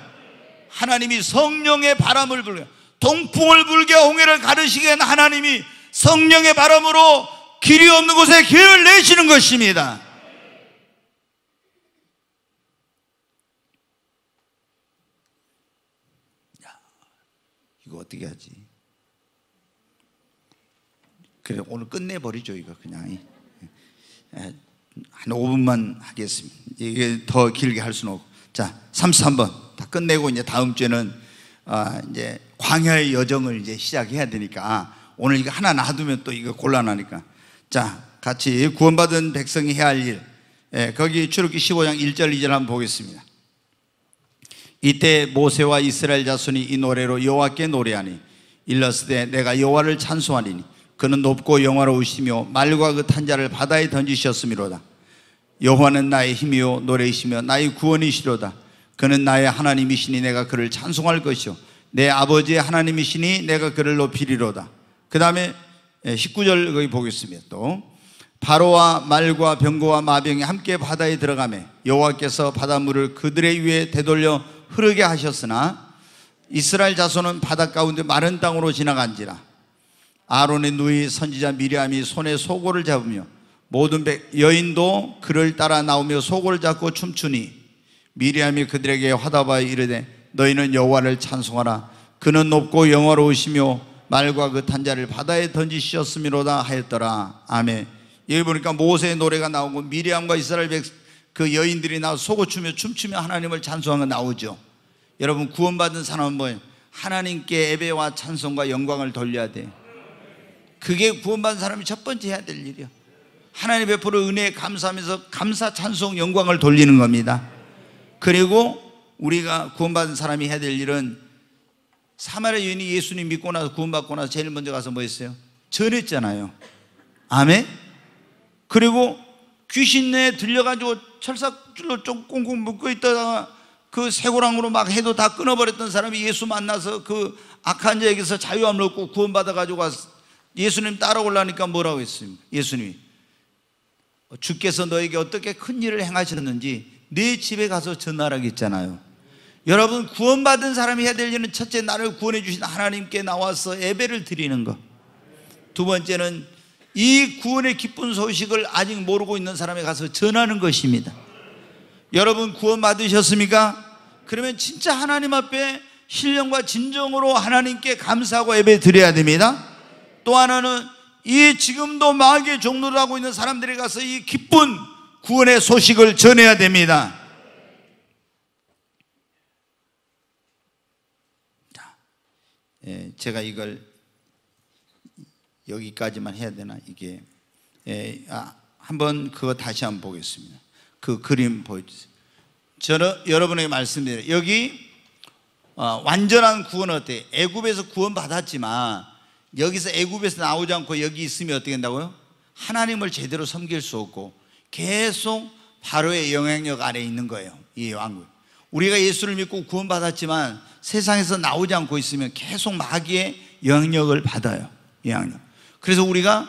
하나님이 성령의 바람을 불게 동풍을 불게 홍해를 가르시게 한 하나님이 성령의 바람으로 길이 없는 곳에 길을 내시는 것입니다. 야, 이거 어떻게 하지? 그래 오늘 끝내버리죠 이거 그냥 예. 예, 한 5분만 하겠습니다 이게 더 길게 할 수는 없고 자 33번 다 끝내고 이제 다음 주에는 아, 이제 광야의 여정을 이제 시작해야 되니까 아, 오늘 이거 하나 놔두면 또 이거 곤란하니까 자, 같이 구원받은 백성이 해야 할 일. 예, 거기 출애굽기 15장 1절 2절 한번 보겠습니다. 이때 모세와 이스라엘 자손이 이 노래로 여호와께 노래하니 일렀으되 내가 여호와를 찬송하리니 그는 높고 영화로우시며 말과 그 탄자를 바다에 던지셨음이로다. 여호와는 나의 힘이요 노래이시며 나의 구원이시로다. 그는 나의 하나님이시니 내가 그를 찬송할 것이요 내 아버지의 하나님이시니 내가 그를 높이리로다. 그 다음에 19절 예, 거기 보겠습니다. 또 바로와 말과 병거와 마병이 함께 바다에 들어가매 여호와께서 바닷물을 그들의 위에 되돌려 흐르게 하셨으나 이스라엘 자손은 바닷 가운데 마른 땅으로 지나간지라 아론의 누이 선지자 미리암이 손에 소고를 잡으며 모든 여인도 그를 따라 나오며 소고를 잡고 춤추니 미리암이 그들에게 화답하여 이르되 너희는 여호와를 찬송하라 그는 높고 영화로우시며 말과 그 탄자를 바다에 던지셨으미로다 하였더라 아멘 여기 보니까 모세의 노래가 나오고 미리암과 이스라엘 백, 그 여인들이 나와 소고추며 춤추며 하나님을 찬송한 거 나오죠 여러분 구원받은 사람은 뭐예요? 하나님께 예배와 찬송과 영광을 돌려야 돼 그게 구원받은 사람이 첫 번째 해야 될 일이요 하나님 베풀어 은혜에 감사하면서 감사 찬송 영광을 돌리는 겁니다 그리고 우리가 구원받은 사람이 해야 될 일은 사마리아 여인이 예수님 믿고 나서 구원받고 나서 제일 먼저 가서 뭐 했어요? 전했잖아요. 아멘? 그리고 귀신에 들려가지고 철사줄로 좀 꽁꽁 묶어 있다가 그 쇠고랑으로 막 해도 다 끊어버렸던 사람이 예수 만나서 그 악한 자에게서 자유함을 얻고 구원받아가지고 예수님 따라올라니까 뭐라고 했습니까? 예수님이 어, 주께서 너에게 어떻게 큰 일을 행하셨는지 내 집에 가서 전하라고 잖아요 여러분 구원받은 사람이 해야 될 일은 첫째 나를 구원해 주신 하나님께 나와서 예배를 드리는 것. 두 번째는 이 구원의 기쁜 소식을 아직 모르고 있는 사람에 가서 전하는 것입니다. 여러분 구원받으셨습니까? 그러면 진짜 하나님 앞에 신령과 진정으로 하나님께 감사하고 예배 드려야 됩니다. 또 하나는 이 지금도 마귀의 종로를 하고 있는 사람들에 가서 이 기쁜 구원의 소식을 전해야 됩니다. 예, 제가 이걸 여기까지만 해야 되나 이게 예, 아, 한번 그거 다시 한번 보겠습니다. 그 그림 보여주세요. 저는 여러분에게 말씀드려요. 여기 어, 완전한 구원은 어때? 애굽에서 구원 받았지만 여기서 애굽에서 나오지 않고 여기 있으면 어떻게 된다고요? 하나님을 제대로 섬길 수 없고 계속 바로의 영향력 아래 있는 거예요. 이 왕국. 우리가 예수를 믿고 구원받았지만 세상에서 나오지 않고 있으면 계속 마귀의 영역을 받아요. 영향 그래서 우리가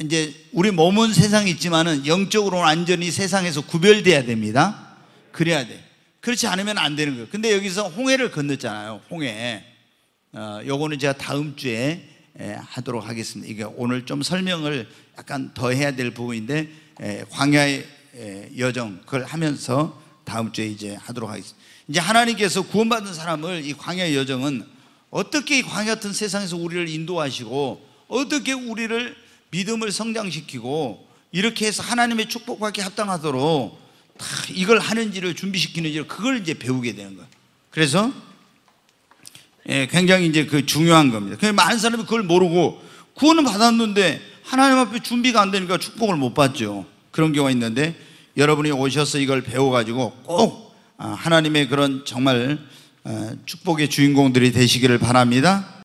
이제 우리 몸은 세상에 있지만은 영적으로는 완전히 세상에서 구별돼야 됩니다. 그래야 돼. 그렇지 않으면 안 되는 거예요. 근데 여기서 홍해를 건넜잖아요. 홍해. 어, 요거는 제가 다음 주에 에, 하도록 하겠습니다. 이게 오늘 좀 설명을 약간 더 해야 될 부분인데 에, 광야의 에, 여정 그걸 하면서 다음 주에 이제 하도록 하겠습니다. 이제 하나님께서 구원받은 사람을 이 광야 여정은 어떻게 이 광야 같은 세상에서 우리를 인도하시고 어떻게 우리를 믿음을 성장시키고 이렇게 해서 하나님의 축복받기 합당하도록 다 이걸 하는지를 준비시키는지를 그걸 이제 배우게 되는 거예요. 그래서 예, 굉장히 이제 그 중요한 겁니다. 그 많은 사람이 그걸 모르고 구원은 받았는데 하나님 앞에 준비가 안 되니까 축복을 못 받죠. 그런 경우가 있는데 여러분이 오셔서 이걸 배워가지고 꼭 어. 아, 하나님의 그런 정말 어, 축복의 주인공들이 되시기를 바랍니다.